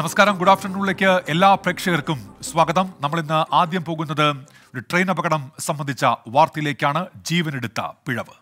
നമസ്കാരം ഗുഡ് ആഫ്റ്റർനൂണിലേക്ക് എല്ലാ പ്രേക്ഷകർക്കും സ്വാഗതം നമ്മൾ ഇന്ന് ആദ്യം പോകുന്നത് ഒരു ട്രെയിൻ അപകടം സംബന്ധിച്ച വാർത്തയിലേക്കാണ് ജീവനെടുത്ത പിഴവ്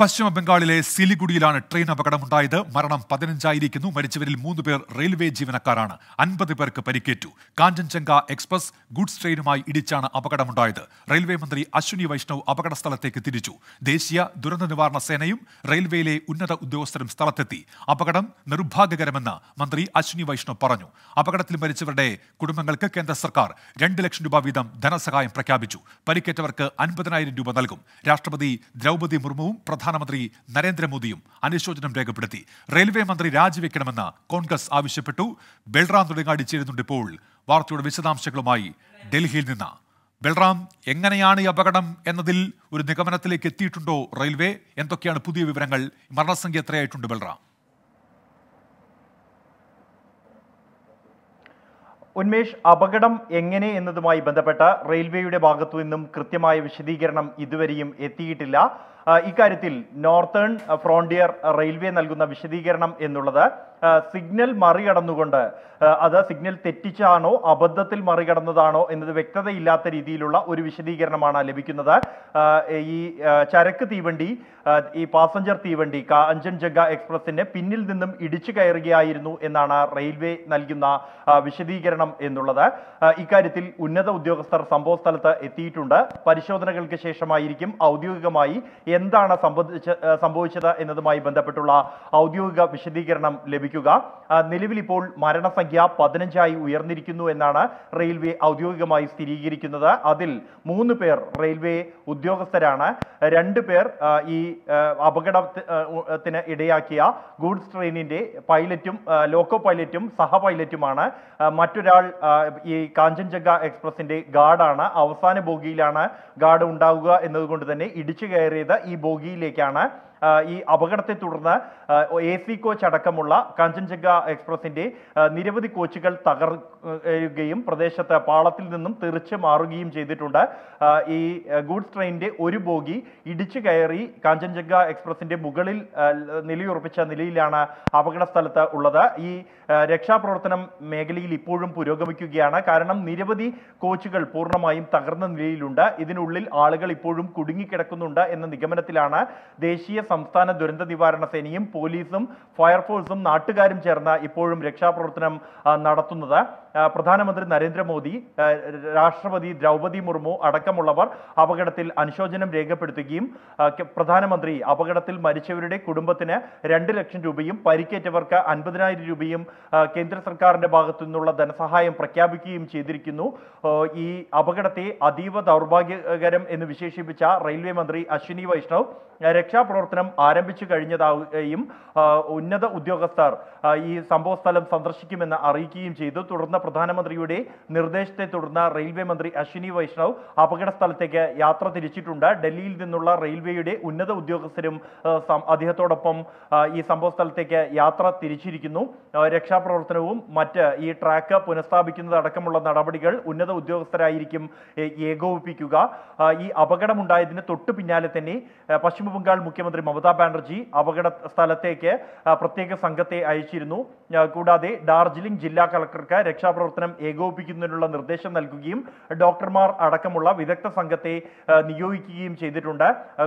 പശ്ചിമ ബംഗാളിലെ സിലിഗുഡിയിലാണ് ട്രെയിൻ അപകടമുണ്ടായത് മരണം പതിനഞ്ചായിരിക്കുന്നു മരിച്ചവരിൽ മൂന്ന് പേർ റെയിൽവേ ജീവനക്കാരാണ് അൻപത് പേർക്ക് പരിക്കേറ്റു കാഞ്ചൻജംഗ എക്സ്പ്രസ് ഗുഡ്സ് ട്രെയിനുമായി ഇടിച്ചാണ് അപകടമുണ്ടായത് റെയിൽവേ മന്ത്രി അശ്വിനി വൈഷ്ണവ് അപകട സ്ഥലത്തേക്ക് തിരിച്ചു ദേശീയ ദുരന്ത നിവാരണ സേനയും റെയിൽവേയിലെ ഉന്നത ഉദ്യോഗസ്ഥരും സ്ഥലത്തെത്തി അപകടം നിർഭാഗ്യകരമെന്ന് മന്ത്രി അശ്വിനി വൈഷ്ണവ് പറഞ്ഞു അപകടത്തിൽ മരിച്ചവരുടെ കുടുംബങ്ങൾക്ക് കേന്ദ്ര സർക്കാർ രണ്ട് ലക്ഷം രൂപ വീതം ധനസഹായം പ്രഖ്യാപിച്ചു പരിക്കേറ്റവർക്ക് അൻപതിനായിരം രൂപ നൽകും രാഷ്ട്രപതി ദ്രൗപതി മുർമുവും പ്രധാന പ്രധാനമന്ത്രി നരേന്ദ്രമോദിയും അനുശോചനം രേഖപ്പെടുത്തി റെയിൽവേ മന്ത്രി രാജിവെക്കണമെന്ന് കോൺഗ്രസ് ആവശ്യപ്പെട്ടു ബൽറാം തുടങ്ങാടി ചേരുന്നുണ്ട് ഇപ്പോൾ വാർത്തയുടെ വിശദാംശങ്ങളുമായി ഡൽഹിയിൽ നിന്ന് ബൽറാം എങ്ങനെയാണ് ഈ അപകടം എന്നതിൽ ഒരു നിഗമനത്തിലേക്ക് എത്തിയിട്ടുണ്ടോ റെയിൽവേ എന്തൊക്കെയാണ് പുതിയ വിവരങ്ങൾ മരണസംഖ്യ എത്രയായിട്ടുണ്ട് ബൽറാം ഉന്മേഷ് അപകടം എങ്ങനെ എന്നതുമായി ബന്ധപ്പെട്ട റെയിൽവേയുടെ ഭാഗത്തു നിന്നും കൃത്യമായ വിശദീകരണം ഇതുവരെയും എത്തിയിട്ടില്ല ഇക്കാര്യത്തിൽ നോർത്തേൺ ഫ്രോണ്ടിയർ റെയിൽവേ നൽകുന്ന വിശദീകരണം എന്നുള്ളത് സിഗ്നൽ മറികടന്നുകൊണ്ട് അത് സിഗ്നൽ തെറ്റിച്ചാണോ അബദ്ധത്തിൽ മറികടന്നതാണോ എന്നത് വ്യക്തതയില്ലാത്ത രീതിയിലുള്ള ഒരു വിശദീകരണമാണ് ലഭിക്കുന്നത് ഈ ചരക്ക് തീവണ്ടി ഈ പാസഞ്ചർ തീവണ്ടി കാഞ്ചൻജംഗ എക്സ്പ്രസിന് പിന്നിൽ നിന്നും ഇടിച്ചു കയറുകയായിരുന്നു എന്നാണ് റെയിൽവേ നൽകുന്ന വിശദീകരണം എന്നുള്ളത് ഇക്കാര്യത്തിൽ ഉന്നത ഉദ്യോഗസ്ഥർ സംഭവ സ്ഥലത്ത് എത്തിയിട്ടുണ്ട് പരിശോധനകൾക്ക് ശേഷമായിരിക്കും ഔദ്യോഗികമായി എന്താണ് സംബന്ധിച്ച് സംഭവിച്ചത് എന്നതുമായി ബന്ധപ്പെട്ടുള്ള ഔദ്യോഗിക വിശദീകരണം ലഭിക്കുക നിലവിൽ ഇപ്പോൾ മരണസംഖ്യ പതിനഞ്ചായി ഉയർന്നിരിക്കുന്നു എന്നാണ് റെയിൽവേ ഔദ്യോഗികമായി സ്ഥിരീകരിക്കുന്നത് അതിൽ മൂന്ന് പേർ റെയിൽവേ ഉദ്യോഗസ്ഥരാണ് രണ്ട് പേർ ഈ അപകടത്തിന് ഇടയാക്കിയ ഗൂഡ്സ് ട്രെയിനിന്റെ പൈലറ്റും ലോക്കോ പൈലറ്റും സഹ പൈലറ്റുമാണ് മറ്റൊരാൾ ഈ കാഞ്ചൻജംഗ എക്സ്പ്രസിന്റെ ഗാർഡാണ് അവസാന ബോഗിയിലാണ് ഗാർഡ് ഉണ്ടാവുക എന്നതുകൊണ്ട് തന്നെ ഇടിച്ചു കയറിയത് ഈ ബോഗിയിലേക്കാണ് ഈ അപകടത്തെ തുടർന്ന് എ സി കോച്ച് അടക്കമുള്ള കാഞ്ചൻജംഗ എക്സ്പ്രസിന്റെ നിരവധി കോച്ചുകൾ തകർക്കുകയും പ്രദേശത്ത് പാളത്തിൽ നിന്നും തെറിച്ച് മാറുകയും ചെയ്തിട്ടുണ്ട് ഈ ഗുഡ് ട്രെയിനിന്റെ ഒരു ബോഗി ഇടിച്ചു കയറി കാഞ്ചൻജംഗ എക്സ്പ്രസിന്റെ മുകളിൽ നിലയുറപ്പിച്ച നിലയിലാണ് അപകട സ്ഥലത്ത് ഉള്ളത് ഈ രക്ഷാപ്രവർത്തനം മേഖലയിൽ ഇപ്പോഴും പുരോഗമിക്കുകയാണ് കാരണം നിരവധി കോച്ചുകൾ പൂർണ്ണമായും തകർന്ന നിലയിലുണ്ട് ഇതിനുള്ളിൽ ആളുകൾ ഇപ്പോഴും കുടുങ്ങിക്കിടക്കുന്നുണ്ട് എന്ന നിഗമനത്തിലാണ് ദേശീയ സംസ്ഥാന ദുരന്ത നിവാരണ സേനയും പോലീസും ഫയർഫോഴ്സും നാട്ടുകാരും ചേർന്ന് ഇപ്പോഴും രക്ഷാപ്രവർത്തനം നടത്തുന്നത് പ്രധാനമന്ത്രി നരേന്ദ്രമോദി രാഷ്ട്രപതി ദ്രൗപതി മുർമു അടക്കമുള്ളവർ അപകടത്തിൽ അനുശോചനം രേഖപ്പെടുത്തുകയും പ്രധാനമന്ത്രി അപകടത്തിൽ മരിച്ചവരുടെ കുടുംബത്തിന് രണ്ട് ലക്ഷം രൂപയും പരിക്കേറ്റവർക്ക് അൻപതിനായിരം രൂപയും കേന്ദ്ര സർക്കാരിന്റെ ഭാഗത്തു നിന്നുള്ള ധനസഹായം പ്രഖ്യാപിക്കുകയും ചെയ്തിരിക്കുന്നു ഈ അപകടത്തെ അതീവ ദൗർഭാഗ്യകരം എന്ന് വിശേഷിപ്പിച്ച റെയിൽവേ മന്ത്രി അശ്വിനി വൈഷ്ണവ് രക്ഷാപ്രവർത്തനം ആരംഭിച്ചു കഴിഞ്ഞതാവുകയും ഉന്നത ഉദ്യോഗസ്ഥർ ഈ സംഭവസ്ഥലം സന്ദർശിക്കുമെന്ന് അറിയിക്കുകയും ചെയ്തു തുടർന്ന് പ്രധാനമന്ത്രിയുടെ നിർദ്ദേശത്തെ തുടർന്ന് റെയിൽവേ മന്ത്രി അശ്വിനി വൈഷ്ണവ് അപകട സ്ഥലത്തേക്ക് യാത്ര തിരിച്ചിട്ടുണ്ട് ഡൽഹിയിൽ നിന്നുള്ള റെയിൽവേയുടെ ഉന്നത ഉദ്യോഗസ്ഥരും അദ്ദേഹത്തോടൊപ്പം ഈ സംഭവ സ്ഥലത്തേക്ക് യാത്ര തിരിച്ചിരിക്കുന്നു രക്ഷാപ്രവർത്തനവും മറ്റ് ഈ ട്രാക്ക് പുനഃസ്ഥാപിക്കുന്നതടക്കമുള്ള നടപടികൾ ഉന്നത ഉദ്യോഗസ്ഥരായിരിക്കും ഏകോപിപ്പിക്കുക ഈ അപകടമുണ്ടായതിന് തൊട്ടു പിന്നാലെ തന്നെ പശ്ചിമ ബംഗാൾ മുഖ്യമന്ത്രി മമതാ ബാനർജി അപകട സ്ഥലത്തേക്ക് പ്രത്യേക സംഘത്തെ അയച്ചിരുന്നു കൂടാതെ ഡാർജിലിംഗ് ജില്ലാ കളക്ടർക്ക് രക്ഷാ രക്ഷാപ്രവർത്തനം ഏകോപിപ്പിക്കുന്നതിനുള്ള നിർദ്ദേശം നൽകുകയും ഡോക്ടർമാർ അടക്കമുള്ള വിദഗ്ധ സംഘത്തെ നിയോഗിക്കുകയും ചെയ്തിട്ടുണ്ട്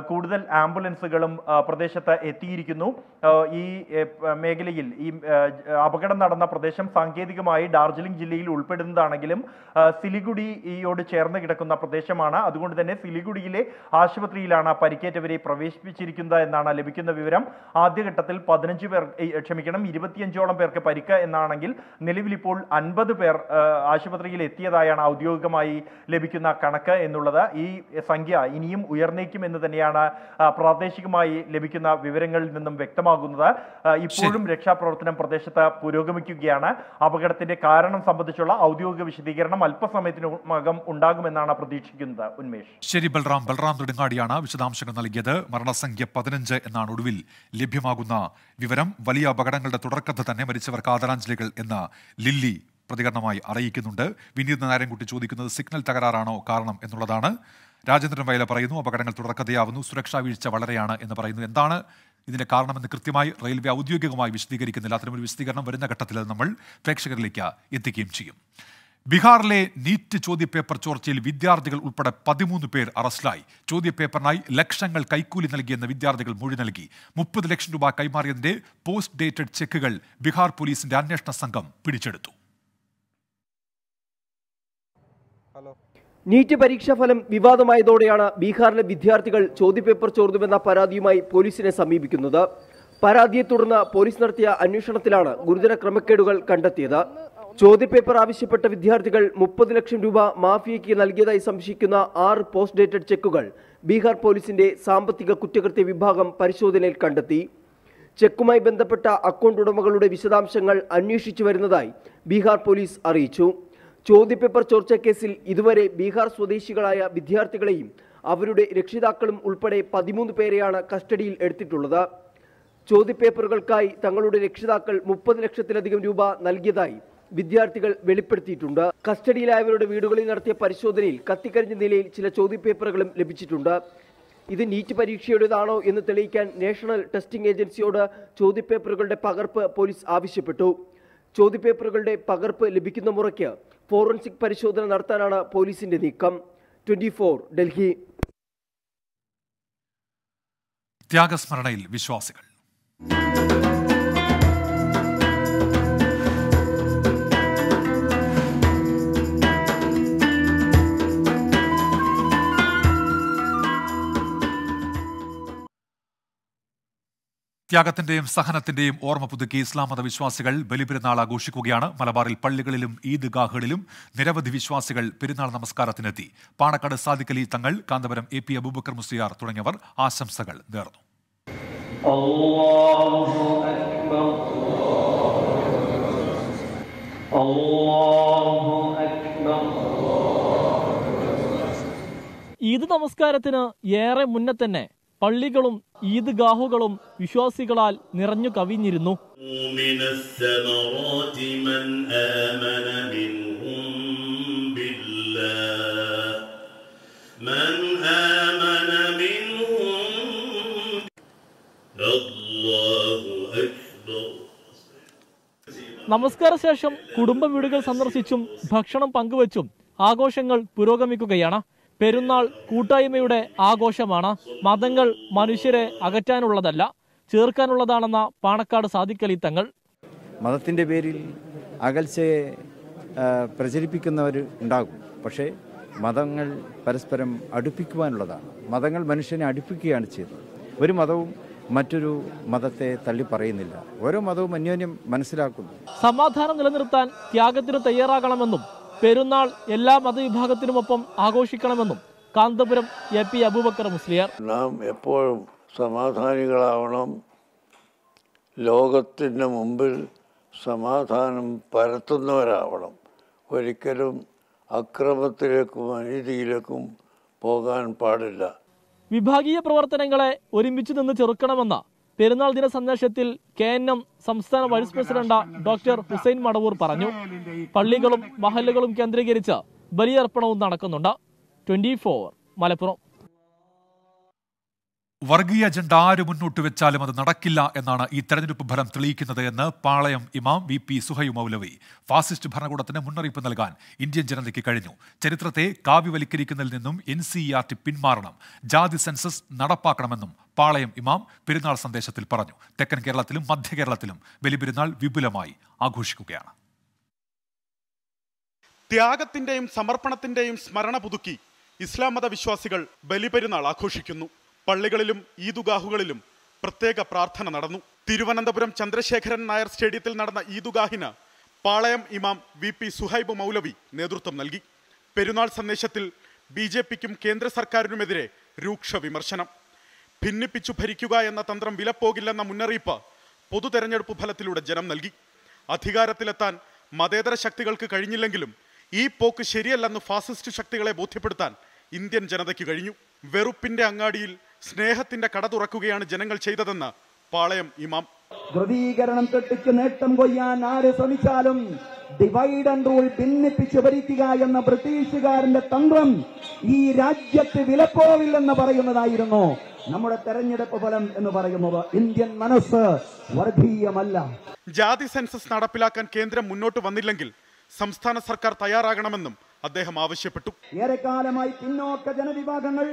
കൂടുതൽ ആംബുലൻസുകളും പ്രദേശത്ത് എത്തിയിരിക്കുന്നു ഈ മേഖലയിൽ ഈ അപകടം നടന്ന പ്രദേശം സാങ്കേതികമായി ഡാർജിലിംഗ് ജില്ലയിൽ ഉൾപ്പെടുന്നതാണെങ്കിലും സിലിഗുഡിയോട് ചേർന്ന് കിടക്കുന്ന പ്രദേശമാണ് അതുകൊണ്ട് തന്നെ സിലിഗുഡിയിലെ ആശുപത്രിയിലാണ് പരിക്കേറ്റവരെ പ്രവേശിപ്പിച്ചിരിക്കുന്നത് എന്നാണ് ലഭിക്കുന്ന വിവരം ആദ്യഘട്ടത്തിൽ പതിനഞ്ച് പേർ ക്ഷമിക്കണം ഇരുപത്തിയഞ്ചോളം പേർക്ക് പരിക്ക് എന്നാണെങ്കിൽ നിലവിൽ ഇപ്പോൾ അൻപത് എൺപത് പേർ ആശുപത്രിയിൽ എത്തിയതായാണ് ഔദ്യോഗികമായി ലഭിക്കുന്ന കണക്ക് എന്നുള്ളത് ഈ സംഖ്യ ഇനിയും ഉയർന്നേക്കും എന്ന് തന്നെയാണ് പ്രാദേശികമായി ലഭിക്കുന്ന വിവരങ്ങളിൽ നിന്നും വ്യക്തമാകുന്നത് ഇപ്പോഴും രക്ഷാപ്രവർത്തനം പ്രദേശത്ത് പുരോഗമിക്കുകയാണ് അപകടത്തിന്റെ കാരണം സംബന്ധിച്ചുള്ള ഔദ്യോഗിക വിശദീകരണം അല്പസമയത്തിനകം ഉണ്ടാകുമെന്നാണ് പ്രതീക്ഷിക്കുന്നത് ഉന്മേഷ് ശരി ബൽറാം ബൽറാം നെടുങ്ങാടിയാണ് വിശദാംശങ്ങൾ നൽകിയത് മരണസംഖ്യ പതിനഞ്ച് എന്നാണ് ഒടുവിൽ ലഭ്യമാകുന്ന വിവരം വലിയ അപകടങ്ങളുടെ തുടർക്കഥ തന്നെ മരിച്ചവർക്ക് ആദരാഞ്ജലികൾ എന്ന് ലില്ലി പ്രതികരണമായി അറിയിക്കുന്നുണ്ട് വിനീത് നാരായൺകുട്ടി ചോദിക്കുന്നത് സിഗ്നൽ തകരാറാണോ കാരണം എന്നുള്ളതാണ് രാജേന്ദ്രൻ വയല പറയുന്നു അപകടങ്ങൾ തുടർക്കഥയാവുന്നു സുരക്ഷാ വീഴ്ച വളരെയാണ് എന്ന് പറയുന്നു എന്താണ് ഇതിൻ്റെ കാരണമെന്ന് കൃത്യമായി റെയിൽവേ ഔദ്യോഗികമായി വിശദീകരിക്കുന്നില്ല അത്തരമൊരു വിശദീകരണം വരുന്ന ഘട്ടത്തിൽ നമ്മൾ പ്രേക്ഷകരിലേക്ക് എത്തിക്കുകയും ചെയ്യും ബീഹാറിലെ നീറ്റ് ചോദ്യപേപ്പർ ചോർച്ചയിൽ വിദ്യാർത്ഥികൾ ഉൾപ്പെടെ പതിമൂന്ന് പേർ അറസ്റ്റിലായി ചോദ്യപേപ്പറിനായി ലക്ഷങ്ങൾ കൈക്കൂലി നൽകിയെന്ന വിദ്യാർത്ഥികൾ മൊഴി നൽകി മുപ്പത് ലക്ഷം രൂപ കൈമാറിയതിന്റെ പോസ്റ്റ് ഡേറ്റഡ് ചെക്കുകൾ ബീഹാർ പോലീസിന്റെ അന്വേഷണ സംഘം പിടിച്ചെടുത്തു നീറ്റ് പരീക്ഷാ ഫലം വിവാദമായതോടെയാണ് ബീഹാറിലെ വിദ്യാർത്ഥികൾ ചോദ്യപേപ്പർ ചോർന്നുവെന്ന പരാതിയുമായി പോലീസിനെ സമീപിക്കുന്നത് പരാതിയെ തുടർന്ന് പോലീസ് നടത്തിയ അന്വേഷണത്തിലാണ് ഗുരുതര ക്രമക്കേടുകൾ കണ്ടെത്തിയത് ചോദ്യപേപ്പർ ആവശ്യപ്പെട്ട വിദ്യാർത്ഥികൾ മുപ്പത് ലക്ഷം രൂപ മാഫിയയ്ക്ക് നൽകിയതായി സംശയിക്കുന്ന ആറ് പോസ്റ്റ് ഡേറ്റഡ് ചെക്കുകൾ ബീഹാർ പോലീസിന്റെ സാമ്പത്തിക കുറ്റകൃത്യ വിഭാഗം പരിശോധനയിൽ കണ്ടെത്തി ചെക്കുമായി ബന്ധപ്പെട്ട അക്കൗണ്ട് ഉടമകളുടെ വിശദാംശങ്ങൾ അന്വേഷിച്ചു വരുന്നതായി ബീഹാർ പോലീസ് അറിയിച്ചു ചോദ്യപേപ്പർ ചോർച്ചക്കേസിൽ ഇതുവരെ ബീഹാർ സ്വദേശികളായ വിദ്യാർത്ഥികളെയും അവരുടെ രക്ഷിതാക്കളും ഉൾപ്പെടെ പതിമൂന്ന് പേരെയാണ് കസ്റ്റഡിയിൽ എടുത്തിട്ടുള്ളത് ചോദ്യപേപ്പറുകൾക്കായി തങ്ങളുടെ രക്ഷിതാക്കൾ മുപ്പത് ലക്ഷത്തിലധികം രൂപ നൽകിയതായി വിദ്യാർത്ഥികൾ വെളിപ്പെടുത്തിയിട്ടുണ്ട് കസ്റ്റഡിയിലായവരുടെ വീടുകളിൽ നടത്തിയ പരിശോധനയിൽ കത്തിക്കരിഞ്ഞ നിലയിൽ ചില ചോദ്യപേപ്പറുകളും ലഭിച്ചിട്ടുണ്ട് ഇത് നീറ്റ് പരീക്ഷയുടേതാണോ എന്ന് തെളിയിക്കാൻ നാഷണൽ ടെസ്റ്റിംഗ് ഏജൻസിയോട് ചോദ്യപേപ്പറുകളുടെ പകർപ്പ് പോലീസ് ആവശ്യപ്പെട്ടു ചോദ്യപേപ്പറുകളുടെ പകർപ്പ് ലഭിക്കുന്ന മുറയ്ക്ക് ഫോറൻസിക് പരിശോധന നടത്താനാണ് പോലീസിന്റെ നീക്കം ട്വന്റി ഡൽഹി ത്യാഗസ്മരണയിൽ വിശ്വാസികൾ ത്യാഗത്തിന്റെയും സഹനത്തിന്റെയും ഓർമ്മ പുതുക്കി ഇസ്ലാം മത വിശ്വാസികൾ ബലിപെരുന്നാൾ ആഘോഷിക്കുകയാണ് മലബാറിൽ പള്ളികളിലും ഈദ്ഗാഹുകളിലും നിരവധി വിശ്വാസികൾ പെരുന്നാൾ നമസ്കാരത്തിനെത്തി പാണക്കാട് സാദിഖലി തങ്ങൾ കാന്തപുരം എ പി അബൂബക്കർ മുസ്ലിയാർ തുടങ്ങിയവർ ആശംസകൾ നേർന്നു ഈദ് നമസ്കാരത്തിന് ഏറെ മുന്നേ തന്നെ പള്ളികളും ഈദ്ഗാഹുകളും വിശ്വാസികളാൽ നിറഞ്ഞു കവിഞ്ഞിരുന്നു നമസ്കാര ശേഷം കുടുംബ വീടുകൾ സന്ദർശിച്ചും ഭക്ഷണം പങ്കുവച്ചും ആഘോഷങ്ങൾ പുരോഗമിക്കുകയാണ് പെരുന്നാൾ കൂട്ടായ്മയുടെ ആഘോഷമാണ് മതങ്ങൾ മനുഷ്യരെ അകറ്റാനുള്ളതല്ല ചേർക്കാനുള്ളതാണെന്ന പാണക്കാട് സാധിക്കലി തങ്ങൾ മതത്തിൻ്റെ പേരിൽ അകൽച്ചയെ പ്രചരിപ്പിക്കുന്നവർ ഉണ്ടാകും പക്ഷേ മതങ്ങൾ പരസ്പരം അടുപ്പിക്കുവാനുള്ളതാണ് മതങ്ങൾ മനുഷ്യനെ അടുപ്പിക്കുകയാണ് ചെയ്തത് ഒരു മതവും മറ്റൊരു മതത്തെ തള്ളി പറയുന്നില്ല ഓരോ മതവും അന്യോന്യം മനസ്സിലാക്കുന്നു സമാധാനം നിലനിർത്താൻ ത്യാഗത്തിന് തയ്യാറാകണമെന്നും പെരുന്നാൾ എല്ലാ മതവിഭാഗത്തിനുമൊപ്പം ആഘോഷിക്കണമെന്നും കാന്തപുരം എ പി അബൂബക്കർ മുസ്ലിയാർ നാം എപ്പോഴും സമാധാനികളാവണം ലോകത്തിൻ്റെ മുമ്പിൽ സമാധാനം പരത്തുന്നവരാവണം ഒരിക്കലും അക്രമത്തിലേക്കും അനീതിയിലേക്കും പോകാൻ പാടില്ല വിഭാഗീയ പ്രവർത്തനങ്ങളെ ഒരുമിച്ച് നിന്ന് ചെറുക്കണമെന്ന പെരുന്നാൾ ദിന സന്ദേശത്തിൽ കെ എൻ എം സംസ്ഥാന vice president doctor Hussain Madavoor പറഞ്ഞു പള്ളികളും മഹല്ലുകളും കേന്ദ്രീകരിച്ച് ബലിയർപ്പണവും നടക്കുന്നുണ്ട് ട്വന്റി ഫോർ മലപ്പുറം വർഗീയ അജണ്ട ആര് മുന്നോട്ട് വെച്ചാലും അത് നടക്കില്ല എന്നാണ് ഈ തെരഞ്ഞെടുപ്പ് ഫലം തെളിയിക്കുന്നത് എന്ന് പാളയം ഇമാം വി പി സുഹൈ മൗലവി ഫാസിസ്റ്റ് ഭരണകൂടത്തിന് മുന്നറിയിപ്പ് നൽകാൻ ഇന്ത്യൻ ജനതയ്ക്ക് കഴിഞ്ഞു ചരിത്രത്തെ കാവ്യവൽക്കരിക്കുന്നതിൽ നിന്നും എൻ സി ആർ ടി പിന്മാറണം ജാതി സെൻസസ് നടപ്പാക്കണമെന്നും പാളയം ഇമാം പെരുന്നാൾ സന്ദേശത്തിൽ പറഞ്ഞു തെക്കൻ കേരളത്തിലും മധ്യ കേരളത്തിലും ബലിപെരുന്നാൾ വിപുലമായി ആഘോഷിക്കുകയാണ് ത്യാഗത്തിന്റെയും സമർപ്പണത്തിന്റെയും സ്മരണ പുതുക്കി ഇസ്ലാം മത വിശ്വാസികൾ ബലിപെരുന്നാൾ ആഘോഷിക്കുന്നു പള്ളികളിലും ഈദുഗാഹുകളിലും പ്രത്യേക പ്രാർത്ഥന നടന്നു തിരുവനന്തപുരം ചന്ദ്രശേഖരൻ നായർ സ്റ്റേഡിയത്തിൽ നടന്ന ഈദുഗാഹിന് പാളയം ഇമാം വി പി സുഹൈബ് മൗലവി നേതൃത്വം നൽകി പെരുന്നാൾ സന്ദേശത്തിൽ ബി ജെ പിക്കും കേന്ദ്ര സർക്കാരിനുമെതിരെ രൂക്ഷ വിമർശനം ഭിന്നിപ്പിച്ചു ഭരിക്കുക എന്ന തന്ത്രം വിലപ്പോകില്ലെന്ന മുന്നറിയിപ്പ് പൊതു തെരഞ്ഞെടുപ്പ് ഫലത്തിലൂടെ ജനം നൽകി അധികാരത്തിലെത്താൻ മതേതര ശക്തികൾക്ക് കഴിഞ്ഞില്ലെങ്കിലും ഈ പോക്ക് ശരിയല്ലെന്ന് ഫാസിസ്റ്റ് ശക്തികളെ ബോധ്യപ്പെടുത്താൻ ഇന്ത്യൻ ജനതയ്ക്ക് കഴിഞ്ഞു വെറുപ്പിന്റെ അങ്ങാടിയിൽ സ്നേഹത്തിന്റെ കട തുറക്കുകയാണ് ജനങ്ങൾ ചെയ്തതെന്ന് പാളയം ഇമാം ധ്രുവീകരണം കെട്ടിച്ച് നേട്ടം കൊയ്യാൻ ആര് ശ്രമിച്ചാലും ഡിവൈഡ് ആൻഡ് റൂൾ ഭിന്നിപ്പിച്ച് ഭരിക്കുക എന്ന ബ്രിട്ടീഷുകാരന്റെ തന്ത്രം ഈ രാജ്യത്ത് വിലപ്പോവില്ലെന്ന് പറയുന്നതായിരുന്നു നമ്മുടെ തെരഞ്ഞെടുപ്പ് ഫലം എന്ന് പറയുന്നത് ഇന്ത്യൻ മനസ്സ് വർഗീയമല്ല ജാതി സെൻസസ് നടപ്പിലാക്കാൻ കേന്ദ്രം മുന്നോട്ട് വന്നില്ലെങ്കിൽ സംസ്ഥാന സർക്കാർ തയ്യാറാകണമെന്നും അദ്ദേഹം ആവശ്യപ്പെട്ടു ഏറെക്കാലമായി പിന്നോക്ക ജനവിഭാഗങ്ങൾ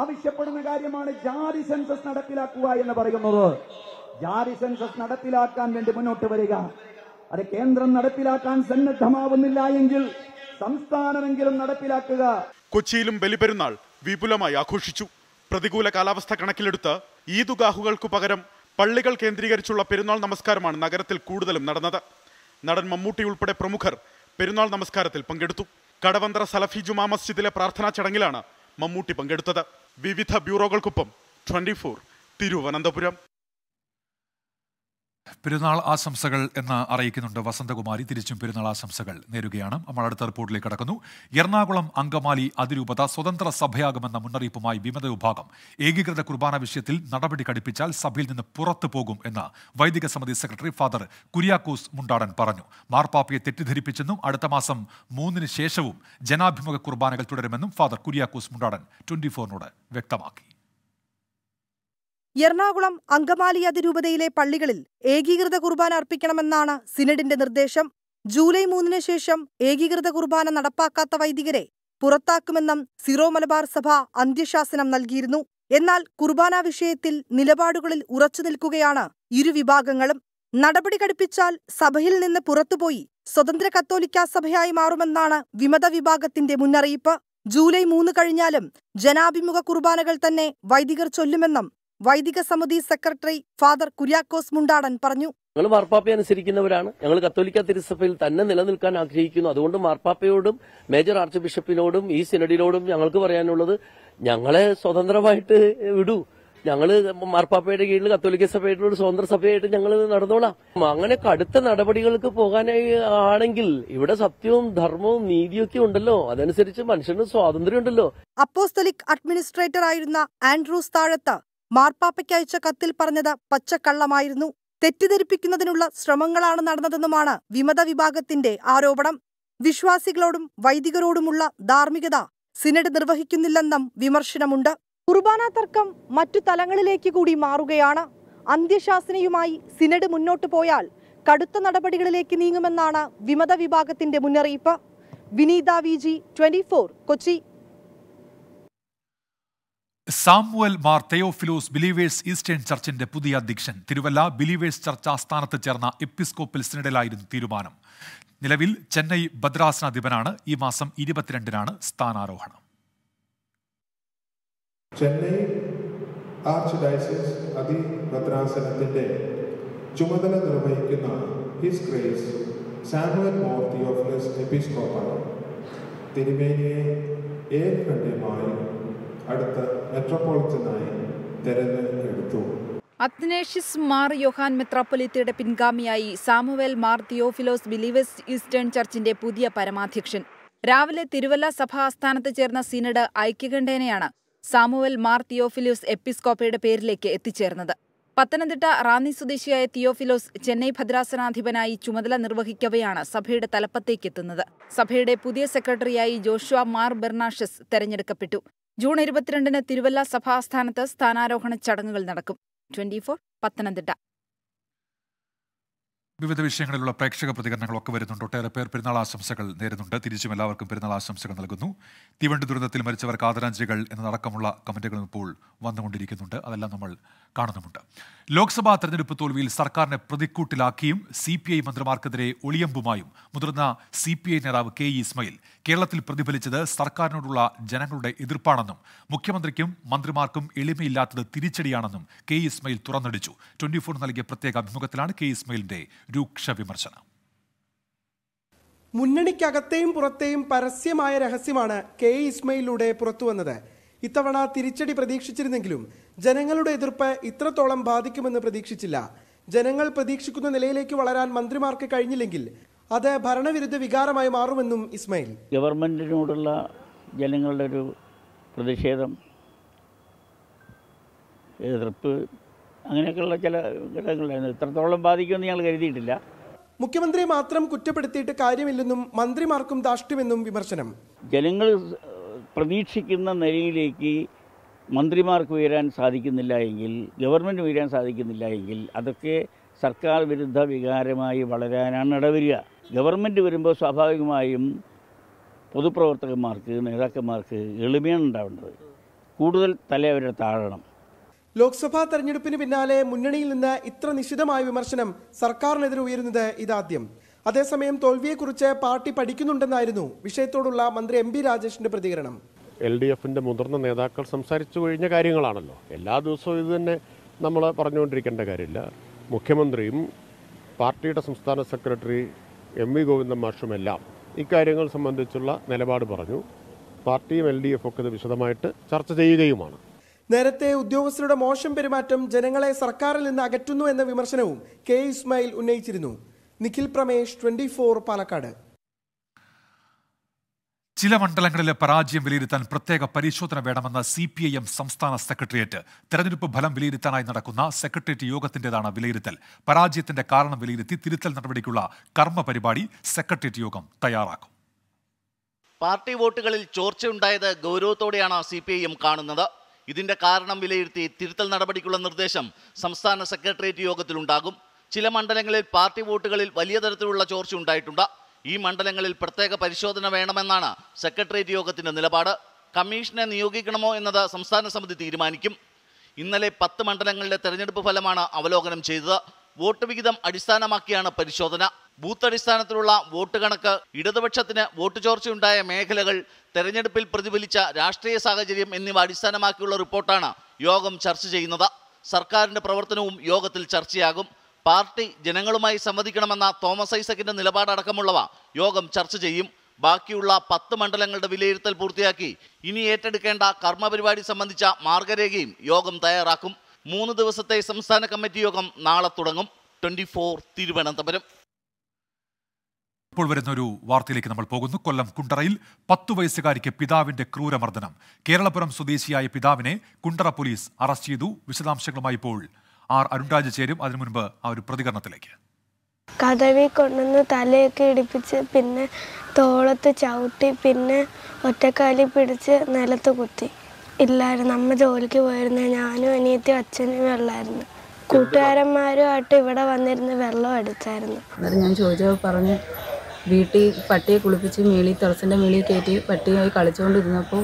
ആവശ്യപ്പെടുന്ന കാര്യമാണ് ജാതി സെൻസസ് നടപ്പിലാക്കുക എന്ന് പറയുന്നത് ജാതി സെൻസസ് നടപ്പിലാക്കാൻ വേണ്ടി മുന്നോട്ട് വരിക അത് കേന്ദ്രം നടപ്പിലാക്കാൻ സന്നദ്ധമാവുന്നില്ല എങ്കിൽ സംസ്ഥാനമെങ്കിലും നടപ്പിലാക്കുക കൊച്ചിയിലും ബലിപെരുന്നാൾ വിപുലമായി ആഘോഷിച്ചു പ്രതികൂല കാലാവസ്ഥ കണക്കിലെടുത്ത് ഈദുഗാഹുകൾക്കു പകരം പള്ളികൾ കേന്ദ്രീകരിച്ചുള്ള പെരുന്നാൾ നമസ്കാരമാണ് നഗരത്തിൽ കൂടുതലും നടന്നത് നടൻ മമ്മൂട്ടി ഉൾപ്പെടെ പ്രമുഖർ പെരുന്നാൾ നമസ്കാരത്തിൽ പങ്കെടുത്തു കടവന്ത്ര സലഫി ജുമാ മസ്ജിദിലെ പ്രാർത്ഥനാ ചടങ്ങിലാണ് മമ്മൂട്ടി പങ്കെടുത്തത് വിവിധ ബ്യൂറോകൾക്കൊപ്പം ട്വന്റി ഫോർ തിരുവനന്തപുരം പെരുന്നാൾ ആശംസകൾ എന്ന് അറിയിക്കുന്നുണ്ട് വസന്തകുമാരി തിരിച്ചും പെരുന്നാൾ ആശംസകൾ നേരുകയാണ് നമ്മൾ അടുത്ത റിപ്പോർട്ടിലേക്ക് കടക്കുന്നു എറണാകുളം അങ്കമാലി അതിരൂപത സ്വതന്ത്ര സഭയാകുമെന്ന മുന്നറിയിപ്പുമായി വിമത വിഭാഗം ഏകീകൃത കുർബാന വിഷയത്തിൽ നടപടി കടുപ്പിച്ചാൽ സഭയിൽ നിന്ന് പുറത്തു പോകും എന്ന് വൈദിക സമിതി സെക്രട്ടറി ഫാദർ കുര്യാക്കോസ് മുണ്ടാടൻ പറഞ്ഞു മാർപ്പാപ്പയെ തെറ്റിദ്ധരിപ്പിച്ചെന്നും അടുത്ത മാസം മൂന്നിന് ശേഷവും ജനാഭിമുഖ കുർബാനകൾ തുടരുമെന്നും ഫാദർ കുര്യാക്കോസ് മുണ്ടാടൻ ട്വന്റി ഫോറിനോട് വ്യക്തമാക്കി എറണാകുളം അങ്കമാലി അതിരൂപതയിലെ പള്ളികളിൽ ഏകീകൃത കുർബാന അർപ്പിക്കണമെന്നാണ് സിനഡിന്റെ നിർദ്ദേശം ജൂലൈ മൂന്നിന് ശേഷം ഏകീകൃത കുർബാന നടപ്പാക്കാത്ത വൈദികരെ പുറത്താക്കുമെന്നും സിറോ മലബാർ സഭ അന്ത്യശാസനം നൽകിയിരുന്നു എന്നാൽ കുർബാന വിഷയത്തിൽ നിലപാടുകളിൽ ഉറച്ചു നിൽക്കുകയാണ് ഇരുവിഭാഗങ്ങളും നടപടി കടുപ്പിച്ചാൽ സഭയിൽ നിന്ന് പുറത്തുപോയി സ്വതന്ത്ര കത്തോലിക്കാ സഭയായി മാറുമെന്നാണ് വിമത വിഭാഗത്തിന്റെ മുന്നറിയിപ്പ് ജൂലൈ മൂന്ന് കഴിഞ്ഞാലും ജനാഭിമുഖ കുർബാനകൾ തന്നെ വൈദികർ ചൊല്ലുമെന്നും വൈദിക സമിതി സെക്രട്ടറി ഫാദർ കുര്യാക്കോസ് മുണ്ടാടൻ പറഞ്ഞു ഞങ്ങൾ മാർപ്പാപ്പയെ അനുസരിക്കുന്നവരാണ് ഞങ്ങൾ കത്തോലിക്ക തിരുസഭയിൽ തന്നെ നിലനിൽക്കാൻ ആഗ്രഹിക്കുന്നു അതുകൊണ്ട് മാർപ്പാപ്പയോടും മേജർ ആർച്ച് ബിഷപ്പിനോടും ഈ സിനഡിനോടും ഞങ്ങൾക്ക് പറയാനുള്ളത് ഞങ്ങളെ സ്വതന്ത്രമായിട്ട് വിടൂ ഞങ്ങള് മാർപ്പാപ്പയുടെ കീഴിൽ കത്തോലിക്ക സഭയുടെ ഒരു സ്വതന്ത്ര സഭയായിട്ട് ഞങ്ങൾ നടന്നോളാം അങ്ങനെ കടുത്ത നടപടികൾക്ക് പോകാനായി ആണെങ്കിൽ ഇവിടെ സത്യവും ധർമ്മവും നീതിയൊക്കെ ഉണ്ടല്ലോ അതനുസരിച്ച് മനുഷ്യന് സ്വാതന്ത്ര്യം ഉണ്ടല്ലോ അപ്പോസ്തലിക് അഡ്മിനിസ്ട്രേറ്റർ ആയിരുന്ന ആൻഡ്രൂസ് താഴത്ത് മാർപ്പാപ്പയ്ക്ക് അയച്ച കത്തിൽ പറഞ്ഞത് പച്ചക്കള്ളമായിരുന്നു തെറ്റിദ്ധരിപ്പിക്കുന്നതിനുള്ള ശ്രമങ്ങളാണ് നടന്നതെന്നുമാണ് വിമത വിഭാഗത്തിന്റെ ആരോപണം വിശ്വാസികളോടും വൈദികരോടുമുള്ള ധാർമ്മികത സിനഡ് നിർവഹിക്കുന്നില്ലെന്നും വിമർശനമുണ്ട് കുർബാന തർക്കം മറ്റു തലങ്ങളിലേക്ക് കൂടി മാറുകയാണ് അന്ത്യശാസനയുമായി സിനഡ് മുന്നോട്ടു പോയാൽ കടുത്ത നടപടികളിലേക്ക് നീങ്ങുമെന്നാണ് വിമത വിഭാഗത്തിന്റെ മുന്നറിയിപ്പ് Vineetha V G twenty Kochi Samuel Mar Theophilos believers eastern ചർച്ചിന്റെ പുതിയ അധ്യക്ഷൻ തിരുവല്ല ബിലീവേഴ്സ് ചർച്ച് ആസ്ഥാനത്ത് ചേർന്ന എപ്പിസ്കോപ്പിൽ സിനഡിലായിരുന്നു തീരുമാനം നിലവിൽ ചെന്നൈ ഭദ്രാസനാധിപനാണ് ഈ മാസം ഇരുപത്തിരണ്ടിനാണ് സ്ഥാനാരോഹണം ചെന്നൈ ആർച്ച് ഡയസിസ് അതിഭദ്രാസനത്തിന്റെ ചുമതല നിർവഹിക്കുന്ന his grace Samuel Mor Theophilus എപ്പിസ്കോപ്പാണ് തിരുമേനിയെ ഏത് അടുത്ത മെട്രോപൊളിറ്റനായി തെരഞ്ഞെടുത്തു അത്നേഷ്യസ് മാർ യോഹാൻ മെത്രാപ്പൊലിത്തയുടെ പിൻഗാമിയായി Samuel Mar Theophilos believers eastern ചർച്ചിന്റെ പുതിയ പരമാധ്യക്ഷൻ രാവിലെ തിരുവല്ല സഭാ ആസ്ഥാനത്ത് ചേർന്ന സിനഡ് ഐക്യകണ്ഠേനയാണ് സാമുവൽ മാർ തിയോഫിലോസ് എപ്പിസ്കോപ്പയുടെ പേരിലേക്ക് എത്തിച്ചേർന്നത് പത്തനംതിട്ട റാന്നി സ്വദേശിയായ തിയോഫിലോസ് ചെന്നൈ ഭദ്രാസനാധിപനായി ചുമതല നിർവഹിക്കവെയാണ് സഭയുടെ തലപ്പത്തേക്കെത്തുന്നത് സഭയുടെ പുതിയ സെക്രട്ടറിയായി ജോഷുവ മാർ ബെർണാഷസ് തെരഞ്ഞെടുക്കപ്പെട്ടു ജൂൺ ഇരുപത്തിരണ്ടിന് തിരുവല്ല സഭാസ്ഥാനത്ത് സ്ഥാനാരോഹണ ചടങ്ങുകൾ നടക്കും ട്വന്റി ഫോർ പത്തനംതിട്ട വിവിധ വിഷയങ്ങളിലുള്ള പ്രേക്ഷക പ്രതികരണങ്ങളൊക്കെ വരുന്നുണ്ട് ഒട്ടേറെ പേർ പെരുന്നാൾ ആശംസകൾ നേരുന്നുണ്ട് തിരിച്ചും എല്ലാവർക്കും പെരുന്നാൾ ആശംസകൾ നൽകുന്നു തീവണ്ടി ദുരന്തത്തിൽ മരിച്ചവർക്ക് ആദരാഞ്ജലികൾ എന്നതടക്കമുള്ള കമന്റുകളും ഇപ്പോൾ വന്നുകൊണ്ടിരിക്കുന്നുണ്ട് അതെല്ലാം നമ്മൾ കാണുന്നുമുണ്ട് ലോക്സഭാ തെരഞ്ഞെടുപ്പ് തോൽവിയിൽ സർക്കാരിനെ പ്രതിക്കൂട്ടിലാക്കിയും സി പി ഐ മന്ത്രിമാർക്കെതിരെ ഒളിയമ്പുമായും മുതിർന്ന സി പി ഐ നേതാവ് കെ ഇസ്മയിൽ കേരളത്തിൽ പ്രതിഫലിച്ചത് സർക്കാരിനോടുള്ള ജനങ്ങളുടെ എതിർപ്പാണെന്നും മുഖ്യമന്ത്രിക്കും മന്ത്രിമാർക്കും എളിമയില്ലാത്തത് തിരിച്ചടിയാണെന്നും കെ ഇസ്മയിൽ തുറന്നടിച്ചു ട്വന്റി ഫോർ നൽകിയ പ്രത്യേക അഭിമുഖത്തിലാണ് കെ ഇസ്മയിലിന്റെ രൂക്ഷ വിമർശനം മുന്നണിക്കകത്തെയും പുറത്തെയും പരസ്യമായ രഹസ്യമാണ് കെ ഇസ്മയിലൂടെ പുറത്തുവന്നത് ഇത്തവണ തിരിച്ചടി പ്രതീക്ഷിച്ചിരുന്നെങ്കിലും ജനങ്ങളുടെ എതിർപ്പ് ഇത്രത്തോളം ബാധിക്കുമെന്ന് പ്രതീക്ഷിച്ചില്ല ജനങ്ങൾ പ്രതീക്ഷിക്കുന്ന നിലയിലേക്ക് വളരാൻ മന്ത്രിമാർക്ക് കഴിഞ്ഞില്ലെങ്കിൽ അത് ഭരണവിരുദ്ധ വികാരമായി മാറുമെന്നും ഇസ്മയിൽ ഗവൺമെന്റിനോടുള്ള ജനങ്ങളുടെ ഒരു പ്രതിഷേധം എതിർപ്പ് അങ്ങനെയൊക്കെയുള്ള ചില ഘടകങ്ങളായിരുന്നു ഇത്രത്തോളം ബാധിക്കുമെന്ന് ഞങ്ങൾ കരുതിയിട്ടില്ല മുഖ്യമന്ത്രി മാത്രം കുറ്റപ്പെടുത്തിയിട്ട് കാര്യമില്ലെന്നും മന്ത്രിമാർക്കും ദാഷ്ട്യമെന്നും വിമർശനം ജനങ്ങൾ പ്രതീക്ഷിക്കുന്ന നിലയിലേക്ക് മന്ത്രിമാർക്ക് ഉയരാൻ സാധിക്കുന്നില്ല എങ്കിൽ ഗവൺമെൻറ് ഉയരാൻ സാധിക്കുന്നില്ല എങ്കിൽ അതൊക്കെ സർക്കാർ വിരുദ്ധ വികാരമായി വളരാനാണ് ഇടവരിക ഗവൺമെൻറ് വരുമ്പോൾ സ്വാഭാവികമായും പൊതുപ്രവർത്തകന്മാർക്ക് നേതാക്കന്മാർക്ക് എളിമയാണ് ഉണ്ടാവേണ്ടത് കൂടുതൽ തല അവരെ താഴണം ലോക്സഭാ തെരഞ്ഞെടുപ്പിന് പിന്നാലെ മുന്നണിയിൽ നിന്ന് ഇത്ര നിശിതമായ വിമർശനം സർക്കാരിനെതിരെ ഉയരുന്നത് ഇതാദ്യം അതേസമയം തോൽവിയെക്കുറിച്ച് പാർട്ടി പഠിക്കുന്നുണ്ടെന്നായിരുന്നു വിഷയത്തോടുള്ള മന്ത്രി എം പി രാജേഷിന്റെ പ്രതികരണം എൽ ഡി എഫിന്റെ മുതിർന്ന നേതാക്കൾ സംസാരിച്ചു കഴിഞ്ഞ കാര്യങ്ങളാണല്ലോ എല്ലാ ദിവസവും ഇത് തന്നെ നമ്മൾ പറഞ്ഞുകൊണ്ടിരിക്കേണ്ട കാര്യമില്ല മുഖ്യമന്ത്രിയും പാർട്ടിയുടെ സംസ്ഥാന സെക്രട്ടറി എം വി ഗോവിന്ദൻ മാഷുമെല്ലാം ഇക്കാര്യങ്ങൾ സംബന്ധിച്ചുള്ള നിലപാട് പറഞ്ഞു പാർട്ടിയും എൽ ഡി എഫൊക്കെ ഇത് വിശദമായിട്ട് ചർച്ച ചെയ്യുകയുമാണ് നേരത്തെ ഉദ്യോഗസ്ഥരുടെ മോശം പെരുമാറ്റം ജനങ്ങളെ സർക്കാരിൽ നിന്ന് അകറ്റുന്നു എന്ന വിമർശനവും കെ ഇസ്മായിൽ ഉന്നയിച്ചിരുന്നു നിഖിൽ പ്രമേഷ് ട്വന്റി പാലക്കാട് ചില മണ്ഡലങ്ങളിലെ പരാജയം വിലയിരുത്താൻ പ്രത്യേക പരിശോധന വേണമെന്ന സി പി ഐ എം സംസ്ഥാന സെക്രട്ടേറിയറ്റ് തെരഞ്ഞെടുപ്പ് ഫലം വിലയിരുത്താനായി നടക്കുന്ന സെക്രട്ടേറിയറ്റ് യോഗത്തിന്റേതാണ് വിലയിരുത്തൽ പരാജയത്തിന്റെ കാരണം വിലയിരുത്തി തിരുത്തൽ നടപടിക്കുള്ള കർമ്മ പരിപാടി സെക്രട്ടേറിയറ്റ് യോഗം തയ്യാറാക്കും പാർട്ടി വോട്ടുകളിൽ ചോർച്ചയുണ്ടായത് ഗൗരവത്തോടെയാണ് സി പി ഐ എം കാണുന്നത് ഇതിന്റെ കാരണം വിലയിരുത്തി തിരുത്തൽ നടപടിക്കുള്ള നിർദ്ദേശം സംസ്ഥാന സെക്രട്ടേറിയറ്റ് യോഗത്തിലുണ്ടാകും ചില മണ്ഡലങ്ങളിൽ പാർട്ടി വോട്ടുകളിൽ വലിയ തരത്തിലുള്ള ചോർച്ച ഉണ്ടായിട്ടുണ്ട് ഈ മണ്ഡലങ്ങളിൽ പ്രത്യേക പരിശോധന വേണമെന്നാണ് സെക്രട്ടേറിയറ്റ് യോഗത്തിന്റെ നിലപാട് കമ്മീഷനെ നിയോഗിക്കണമോ എന്നത് സംസ്ഥാന സമിതി തീരുമാനിക്കും ഇന്നലെ പത്ത് മണ്ഡലങ്ങളിലെ തെരഞ്ഞെടുപ്പ് ഫലമാണ് അവലോകനം ചെയ്തത് വോട്ട് വിഹിതം അടിസ്ഥാനമാക്കിയാണ് പരിശോധന ബൂത്ത് അടിസ്ഥാനത്തിലുള്ള വോട്ട് കണക്ക് ഇടതുപക്ഷത്തിന് വോട്ട് ചോർച്ചയുണ്ടായ മേഖലകൾ തെരഞ്ഞെടുപ്പിൽ പ്രതിഫലിച്ച രാഷ്ട്രീയ സാഹചര്യം എന്നിവ അടിസ്ഥാനമാക്കിയുള്ള റിപ്പോർട്ടാണ് യോഗം ചർച്ച ചെയ്യുന്നത് സർക്കാരിന്റെ പ്രവർത്തനവും യോഗത്തിൽ ചർച്ചയാകും പാർട്ടി ജനങ്ങളുമായി സംവദിക്കണമെന്ന തോമസ് ഐസക്കിന്റെ നിലപാടടക്കമുള്ളവ യോഗം ചർച്ച ചെയ്യും ബാക്കിയുള്ള പത്ത് മണ്ഡലങ്ങളുടെ വിലയിരുത്തൽ പൂർത്തിയാക്കി ഇനി ഏറ്റെടുക്കേണ്ട കർമ്മപരിപാടി സംബന്ധിച്ച മാർഗരേഖയും യോഗം തയ്യാറാക്കും മൂന്ന് ദിവസത്തെ സംസ്ഥാന കമ്മിറ്റി യോഗം നാളെ തുടങ്ങും ട്വന്റി ഫോർ തിരുവനന്തപുരം ഇപ്പോൾ വരുന്ന ഒരു വാർത്തയിലേക്ക് നമ്മൾ പോകുന്നു കൊല്ലം കുണ്ടറയിൽ പത്തു വയസ്സുകാരിക്ക് പിതാവിന്റെ ക്രൂരമർദ്ദനം കേരളപുരം സ്വദേശിയായ പിതാവിനെ കുണ്ടറ പോലീസ് അറസ്റ്റ് ചെയ്തു വിശദാംശങ്ങളുമായി ഇപ്പോൾ ആർ അരുൺരാജ് ചേരും അതിനു മുൻപ് ആ ഒരു പ്രതികരണത്തിലേക്ക് കഥവി കൊണ്ടുവന്ന് തലയൊക്കെ ഇടിപ്പിച്ച് പിന്നെ തോളത്ത് ചവിട്ടി പിന്നെ ഒറ്റക്കാലി പിടിച്ച് നിലത്ത് കുത്തി ഇല്ലായിരുന്നു അമ്മ ജോലിക്ക് പോയിരുന്നു ഞാനും അനിയത്തി അച്ഛനും ഉള്ളായിരുന്നു കൂട്ടുകാരന്മാരുമായിട്ട് ഇവിടെ വന്നിരുന്ന് വെള്ളം അടിച്ചായിരുന്നു അന്നേരം ഞാൻ ചോദിച്ചോ പറഞ്ഞു വീട്ടിൽ പട്ടിയെ കുളിപ്പിച്ച് മേളി തുളസിൻ്റെ മേളിയിൽ കയറ്റി പട്ടിയായി കളിച്ചുകൊണ്ടിരുന്നപ്പോൾ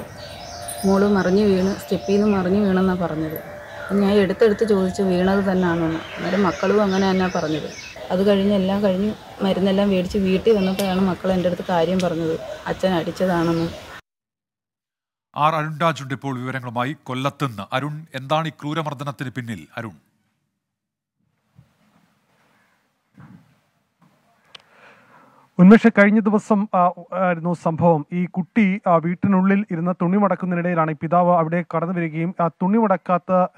മോള് മറിഞ്ഞ് വീണ് സ്റ്റെപ്പിൽ നിന്ന് മറിഞ്ഞ് വീണെന്നാണ് പറഞ്ഞത് ഞാൻ എടുത്തെടുത്ത് ചോദിച്ച് വീണത് തന്നെയാണെന്ന് അന്നേരം മക്കളും അങ്ങനെ തന്നെ പറഞ്ഞത് അത് കഴിഞ്ഞ് എല്ലാം കഴിഞ്ഞ് മരുന്നെല്ലാം മേടിച്ച് വീട്ടിൽ വന്നപ്പോഴാണ് മക്കൾ എൻ്റെ അടുത്ത് കാര്യം പറഞ്ഞത് അച്ഛൻ അടിച്ചതാണെന്ന് ആർ അരുൺ രാജുണ്ട് ഇപ്പോൾ വിവരങ്ങളുമായി കൊല്ലത്തുനിന്ന് അരുൺ എന്താണ് ഈ ക്രൂരമർദ്ദനത്തിന് പിന്നിൽ അരുൺ ഉന്മേഷ കഴിഞ്ഞ ദിവസം ആയിരുന്നു സംഭവം ഈ കുട്ടി വീട്ടിനുള്ളിൽ ഇരുന്ന് തുണി മടക്കുന്നതിനിടയിലാണ് പിതാവ് അവിടെ കടന്നു വരികയും ആ തുണി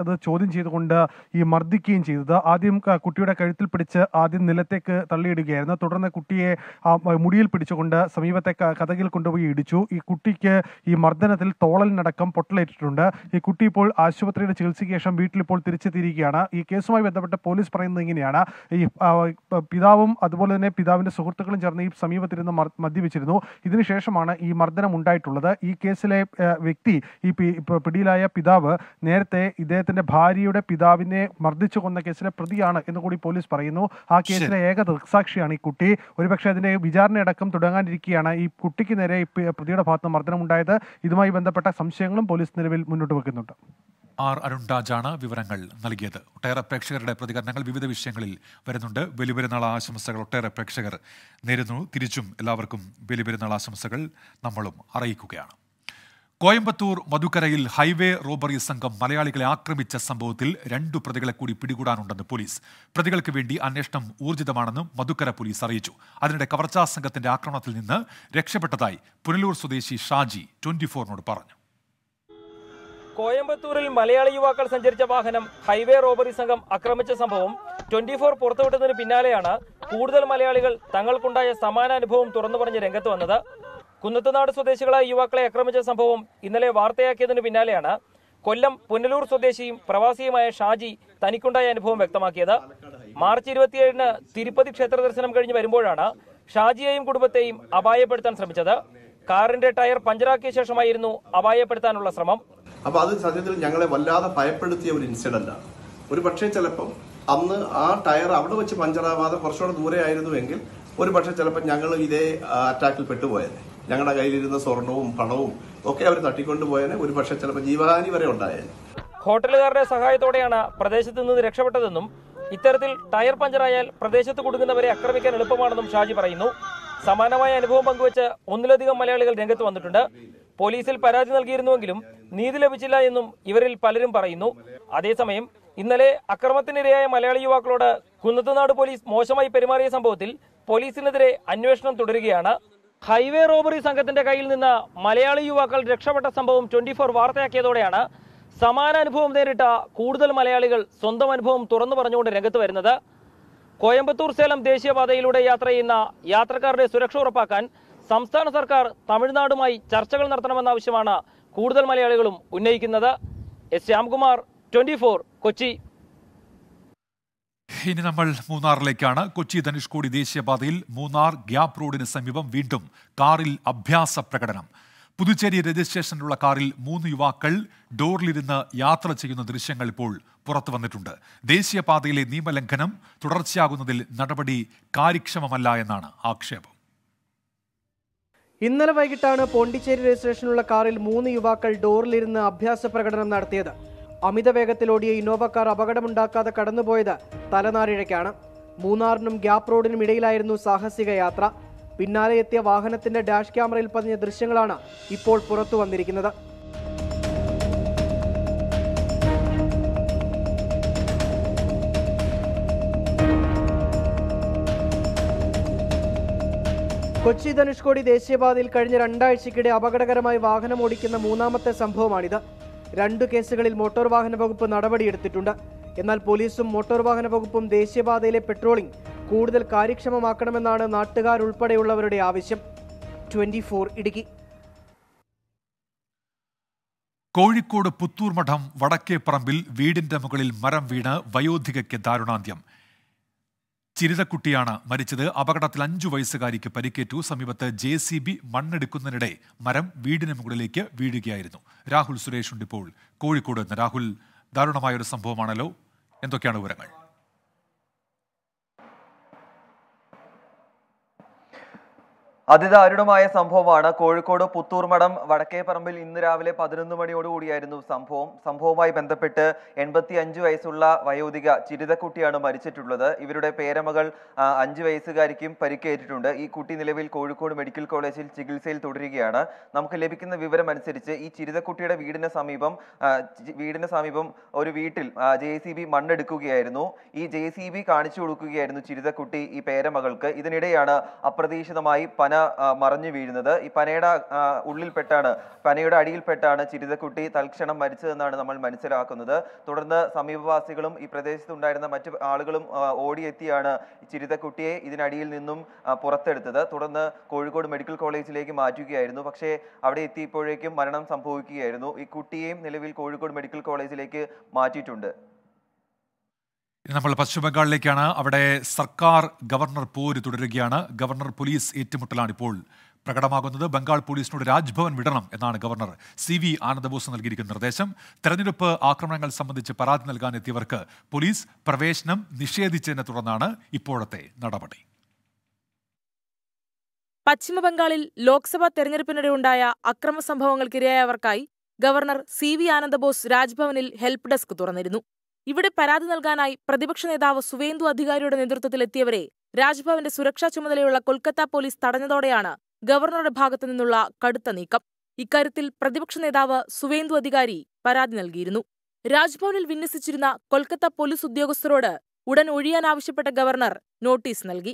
അത് ചോദ്യം ചെയ്തുകൊണ്ട് ഈ മർദ്ദിക്കുകയും ചെയ്തത് ആദ്യം കുട്ടിയുടെ കഴുത്തിൽ പിടിച്ച് ആദ്യം നിലത്തേക്ക് തള്ളിയിടുകയായിരുന്നു തുടർന്ന് കുട്ടിയെ മുടിയിൽ പിടിച്ചുകൊണ്ട് സമീപത്തെ കഥകിൽ കൊണ്ടുപോയി ഇടിച്ചു ഈ കുട്ടിക്ക് ഈ മർദ്ദനത്തിൽ തോളലിനടക്കം പൊട്ടലേറ്റിട്ടുണ്ട് ഈ കുട്ടി ഇപ്പോൾ ആശുപത്രിയുടെ ചികിത്സയ്ക്ക് ശേഷം വീട്ടിലിപ്പോൾ തിരിച്ചെത്തിയിരിക്കുകയാണ് ഈ കേസുമായി ബന്ധപ്പെട്ട് പോലീസ് പറയുന്നത് ഇങ്ങനെയാണ് ഈ പിതാവും അതുപോലെ തന്നെ പിതാവിന്റെ സുഹൃത്തുക്കളും ചേർന്ന് ഷെയ്ബ് സമീപത്തിരുന്ന് മദ്യപിച്ചിരുന്നു ഇതിനുശേഷമാണ് ഈ മർദ്ദനം ഉണ്ടായിട്ടുള്ളത് ഈ കേസിലെ വ്യക്തി ഈ പിടിയിലായ പിതാവ് നേരത്തെ ഇദ്ദേഹത്തിന്റെ ഭാര്യയുടെ പിതാവിനെ മർദ്ദിച്ചു കൊന്ന കേസിലെ പ്രതിയാണ് എന്ന് കൂടി പോലീസ് പറയുന്നു ആ കേസിലെ ഏക ദൃക്സാക്ഷിയാണ് ഈ കുട്ടി ഒരുപക്ഷെ അതിന്റെ വിചാരണയടക്കം തുടങ്ങാനിരിക്കുകയാണ് ഈ കുട്ടിക്ക് നേരെ പ്രതിയുടെ ഭാഗത്ത് മർദ്ദനം ഉണ്ടായത് ഇതുമായി ബന്ധപ്പെട്ട സംശയങ്ങളും പോലീസ് നിലവിൽ മുന്നോട്ട് വെക്കുന്നുണ്ട് ആർ അരുൺരാജാണ് വിവരങ്ങൾ നൽകിയത് ഒട്ടേറെ പ്രേക്ഷകരുടെ പ്രതികരണങ്ങൾ വിവിധ വിഷയങ്ങളിൽ വരുന്നുണ്ട് ബലിപെരുന്നാൾ ആശംസകൾ ഒട്ടേറെ പ്രേക്ഷകർ നേരുന്നു തിരിച്ചും എല്ലാവർക്കും ബലിപെരുന്നാൾ ആശംസകൾ നമ്മളും അറിയിക്കുകയാണ് കോയമ്പത്തൂർ മധുക്കരയിൽ ഹൈവേ റോബറി സംഘം മലയാളികളെ ആക്രമിച്ച സംഭവത്തിൽ രണ്ടു പ്രതികളെ കൂടി പിടികൂടാനുണ്ടെന്ന് പോലീസ് പ്രതികൾക്ക് വേണ്ടി അന്വേഷണം ഊർജിതമാണെന്നും മധുക്കര പോലീസ് അറിയിച്ചു അതിനിടെ കവർച്ചാ സംഘത്തിന്റെ ആക്രമണത്തിൽ നിന്ന് രക്ഷപ്പെട്ടതായി പുനലൂർ സ്വദേശി ഷാജി ട്വന്റി ഫോറിനോട് പറഞ്ഞു കോയമ്പത്തൂരിൽ മലയാളി യുവാക്കൾ സഞ്ചരിച്ച വാഹനം ഹൈവേ റോബറി സംഘം ആക്രമിച്ച സംഭവം ട്വന്റി ഫോർ പുറത്തുവിട്ടതിന് പിന്നാലെയാണ് കൂടുതൽ മലയാളികൾ തങ്ങൾക്കുണ്ടായ സമാന അനുഭവം തുറന്നു പറഞ്ഞ് രംഗത്ത് വന്നത് കുന്നത്തുനാട് സ്വദേശികളായ യുവാക്കളെ ആക്രമിച്ച സംഭവം ഇന്നലെ വാർത്തയാക്കിയതിന് പിന്നാലെയാണ് കൊല്ലം പുനലൂർ സ്വദേശിയും പ്രവാസിയുമായ ഷാജി തനിക്കുണ്ടായ അനുഭവം വ്യക്തമാക്കിയത് മാർച്ച് ഇരുപത്തിയേഴിന് തിരുപ്പതി ക്ഷേത്ര ദർശനം കഴിഞ്ഞ് വരുമ്പോഴാണ് ഷാജിയെയും കുടുംബത്തെയും അപായപ്പെടുത്താൻ ശ്രമിച്ചത് കാറിന്റെ ടയർ പഞ്ചറാക്കിയ ശേഷമായിരുന്നു അപായപ്പെടുത്താനുള്ള ശ്രമം അപ്പോൾ അത് സത്യത്തിൽ ഞങ്ങളെ വല്ലാതെ ഭയപ്പെടുത്തിയ ഒരു ഇൻസിഡൻ്റാണ് ഒരു പക്ഷേ ചിലപ്പം അന്ന് ആ ടയർ അവിടെ വെച്ച് പഞ്ചറാവാതെ കുറച്ചുകൂടെ ദൂരെ ആയിരുന്നുവെങ്കിൽ ഒരു പക്ഷേ ചിലപ്പോൾ ഞങ്ങൾ ഇതേ അറ്റാക്കിൽ പെട്ടുപോയതെ ഞങ്ങളുടെ കയ്യിലിരുന്ന സ്വർണവും പണവും ഒക്കെ അവർ തട്ടിക്കൊണ്ടുപോയതിനെ ഒരു പക്ഷേ ചിലപ്പോൾ ജീവഹാനി വരെ ഉണ്ടായത് ഹോട്ടലുകാരുടെ സഹായത്തോടെയാണ് പ്രദേശത്ത് നിന്ന് രക്ഷപ്പെട്ടതെന്നും ഇത്തരത്തിൽ ടയർ പഞ്ചറായാൽ പ്രദേശത്ത് കൊടുക്കുന്നവരെ ആക്രമിക്കാൻ എളുപ്പമാണെന്നും ഷാജി പറയുന്നു സമാനമായ അനുഭവം പങ്കുവച്ച് ഒന്നിലധികം മലയാളികൾ രംഗത്ത് വന്നിട്ടുണ്ട് പോലീസിൽ പരാതി നൽകിയിരുന്നുവെങ്കിലും നീതി ലഭിച്ചില്ല എന്നും ഇവരിൽ പലരും പറയുന്നു അതേസമയം ഇന്നലെ അക്രമത്തിനിരയായ മലയാളി യുവാക്കളോട് കുന്നത്തുനാട് പോലീസ് മോശമായി പെരുമാറിയ സംഭവത്തിൽ പോലീസിനെതിരെ അന്വേഷണം തുടരുകയാണ് ഹൈവേ റോബറി സംഘത്തിന്റെ കയ്യിൽ നിന്ന് മലയാളി യുവാക്കൾ രക്ഷപ്പെട്ട സംഭവം ട്വന്റി ഫോർ വാർത്തയാക്കിയതോടെയാണ് സമാന അനുഭവം നേരിട്ട കൂടുതൽ മലയാളികൾ സ്വന്തം അനുഭവം തുറന്നു പറഞ്ഞുകൊണ്ട് രംഗത്ത് വരുന്നത് കോയമ്പത്തൂർ സേലം ദേശീയപാതയിലൂടെ യാത്ര ചെയ്യുന്ന യാത്രക്കാരുടെ സുരക്ഷ ഉറപ്പാക്കാൻ സംസ്ഥാന സർക്കാർ തമിഴ്നാടുമായി ചർച്ചകൾ നടത്തണമെന്ന ആവശ്യമാണ് കൂടുതൽ മലയാളികളും ഉന്നയിക്കുന്നത് എസ് ശ്യാംകുമാർ ട്വന്റി കൊച്ചി ഇനി നമ്മൾ മൂന്നാറിലേക്കാണ് കൊച്ചി ധനുഷ്കോടി ദേശീയപാതയിൽ മൂന്നാർ ഗ്യാപ് റോഡിന് സമീപം വീണ്ടും കാറിൽ അഭ്യാസ പ്രകടനം പുതുച്ചേരി രജിസ്ട്രേഷനിലുള്ള കാറിൽ മൂന്ന് യുവാക്കൾ ഡോറിലിരുന്ന് യാത്ര ചെയ്യുന്ന ദൃശ്യങ്ങൾ ഇപ്പോൾ പുറത്തു വന്നിട്ടുണ്ട് ദേശീയപാതയിലെ നിയമലംഘനം തുടർച്ചയാകുന്നതിൽ നടപടി കാര്യക്ഷമമല്ല എന്നാണ് ആക്ഷേപം ഇന്നലെ വൈകിട്ടാണ് പോണ്ടിച്ചേരി രജിസ്ട്രേഷനുള്ള കാറിൽ മൂന്ന് യുവാക്കൾ ഡോറിലിരുന്ന് അഭ്യാസ പ്രകടനം നടത്തിയത് അമിത വേഗത്തിലോടിയ ഇന്നോവ കാർ അപകടമുണ്ടാക്കാതെ കടന്നുപോയത് തലനാരിഴയ്ക്കാണ് മൂന്നാറിനും ഗ്യാപ് റോഡിനും ഇടയിലായിരുന്നു സാഹസിക യാത്ര പിന്നാലെ എത്തിയ വാഹനത്തിന്റെ ഡാഷ് ക്യാമറയിൽ പതിഞ്ഞ ദൃശ്യങ്ങളാണ് ഇപ്പോൾ പുറത്തു വന്നിരിക്കുന്നത് കൊച്ചി ധനുഷ്കോടി ദേശീയപാതയിൽ കഴിഞ്ഞ രണ്ടാഴ്ചക്കിടെ അപകടകരമായി വാഹനം ഓടിക്കുന്ന മൂന്നാമത്തെ സംഭവമാണിത് രണ്ടു കേസുകളിൽ മോട്ടോർ വാഹന വകുപ്പ് നടപടിയെടുത്തിട്ടുണ്ട് എന്നാൽ പോലീസും മോട്ടോർ വാഹന വകുപ്പും ദേശീയപാതയിലെ പെട്രോളിംഗ് കൂടുതൽ കാര്യക്ഷമമാക്കണമെന്നാണ് നാട്ടുകാരുൾപ്പെടെയുള്ളവരുടെ ആവശ്യം ട്വന്റി ഫോർ ഇടുക്കി കോഴിക്കോട് പുത്തൂർമഠം വടക്കേപ്പറമ്പിൽ വീടിന്റെ മുകളിൽ മരം വീണ് വയോധികയ്ക്ക് ദാരുണാന്ത്യം ചിരിതക്കുട്ടിയാണ് മരിച്ചത് അപകടത്തിൽ അഞ്ചു വയസ്സുകാരിക്ക് പരിക്കേറ്റു സമീപത്ത് ജെ സി ബി മണ്ണെടുക്കുന്നതിനിടെ മരം വീടിന് മുകളിലേക്ക് വീഴുകയായിരുന്നു രാഹുൽ സുരേഷ് ഉണ്ടിപ്പോൾ കോഴിക്കോട് രാഹുൽ ദാരുണമായ ഒരു സംഭവമാണല്ലോ എന്തൊക്കെയാണ് വിവരങ്ങൾ അതിദാരുണമായ സംഭവമാണ് കോഴിക്കോട് പുത്തൂർമഠം വടക്കേപ്പറമ്പിൽ ഇന്ന് രാവിലെ പതിനൊന്ന് മണിയോടുകൂടിയായിരുന്നു സംഭവം സംഭവവുമായി ബന്ധപ്പെട്ട് എൺപത്തി അഞ്ച് വയസ്സുള്ള വയോധിക ചിരിതക്കുട്ടിയാണ് മരിച്ചിട്ടുള്ളത് ഇവരുടെ പേരമകൾ അഞ്ചു വയസ്സുകാരിക്കും പരിക്കേറ്റിട്ടുണ്ട് ഈ കുട്ടി നിലവിൽ കോഴിക്കോട് മെഡിക്കൽ കോളേജിൽ ചികിത്സയിൽ തുടരുകയാണ് നമുക്ക് ലഭിക്കുന്ന വിവരം അനുസരിച്ച് ഈ ചിരിതക്കുട്ടിയുടെ വീടിന് സമീപം വീടിന് സമീപം ഒരു വീട്ടിൽ ജെ സി ബി മണ്ണെടുക്കുകയായിരുന്നു ഈ ജെ സി ബി കാണിച്ചു കൊടുക്കുകയായിരുന്നു ചിരിതക്കുട്ടി ഈ പേരമകൾക്ക് ഇതിനിടെയാണ് അപ്രതീക്ഷിതമായി പന മറിഞ്ഞു വീഴുന്നത് ഈ പനയുടെ ഉള്ളിൽപ്പെട്ടാണ് പനയുടെ അടിയിൽപ്പെട്ടാണ് ചിരിതക്കുട്ടി തൽക്ഷണം മരിച്ചതെന്നാണ് നമ്മൾ മനസ്സിലാക്കുന്നത് തുടർന്ന് സമീപവാസികളും ഈ പ്രദേശത്തുണ്ടായിരുന്ന മറ്റു ആളുകളും ഓടിയെത്തിയാണ് ചിരിതക്കുട്ടിയെ ഇതിനടിയിൽ നിന്നും പുറത്തെടുത്തത് തുടർന്ന് കോഴിക്കോട് മെഡിക്കൽ കോളേജിലേക്ക് മാറ്റുകയായിരുന്നു പക്ഷേ അവിടെ എത്തിയപ്പോഴേക്കും മരണം സംഭവിക്കുകയായിരുന്നു ഈ കുട്ടിയെയും നിലവിൽ കോഴിക്കോട് മെഡിക്കൽ കോളേജിലേക്ക് മാറ്റിയിട്ടുണ്ട് നമ്മൾ പശ്ചിമ ബംഗാളിലേക്കാണ് അവിടെ സർക്കാർ ഗവർണർ പോര് തുടരുകയാണ് ഗവർണർ പോലീസ് ഏറ്റുമുട്ടലാണ് ഇപ്പോൾ പ്രകടമാകുന്നത് ബംഗാൾ പോലീസിനോട് രാജ്ഭവൻ വിടണം എന്നാണ് ഗവർണർ സി വി ആനന്ദബോസ് നൽകിയിരിക്കുന്ന നിർദ്ദേശം തെരഞ്ഞെടുപ്പ് ആക്രമണങ്ങൾ സംബന്ധിച്ച് പരാതി നൽകാൻ എത്തിയവർക്ക് പോലീസ് പ്രവേശനം നിഷേധിച്ചതിനെ തുടർന്നാണ് ഇപ്പോഴത്തെ നടപടി പശ്ചിമ ബംഗാളിൽ ലോക്സഭാ തെരഞ്ഞെടുപ്പിനിടെ ഉണ്ടായ അക്രമ സംഭവങ്ങൾക്കിരയായവർക്കായി ഗവർണർ സി വി ആനന്ദബോസ് രാജ്ഭവനിൽ ഹെൽപ്പ് ഡെസ്ക് തുറന്നിരുന്നു ഇവിടെ പരാതി നൽകാനായി പ്രതിപക്ഷ നേതാവ് സുവേന്ദു അധികാരിയുടെ നേതൃത്വത്തിൽ എത്തിയവരെ രാജ്ഭവന്റെ സുരക്ഷാ ചുമതലയുള്ള കൊൽക്കത്ത പോലീസ് തടഞ്ഞതോടെയാണ് ഗവർണറുടെ ഭാഗത്തു നിന്നുള്ള കടുത്ത നീക്കം ഇക്കാര്യത്തിൽ പ്രതിപക്ഷ നേതാവ് സുവേന്ദു അധികാരി പരാതി നൽകിയിരുന്നു രാജ്ഭവനിൽ വിന്യസിച്ചിരുന്ന കൊൽക്കത്ത പോലീസ് ഉദ്യോഗസ്ഥരോട് ഉടൻ ഒഴിയാനാവശ്യപ്പെട്ട ഗവർണർ നോട്ടീസ് നൽകി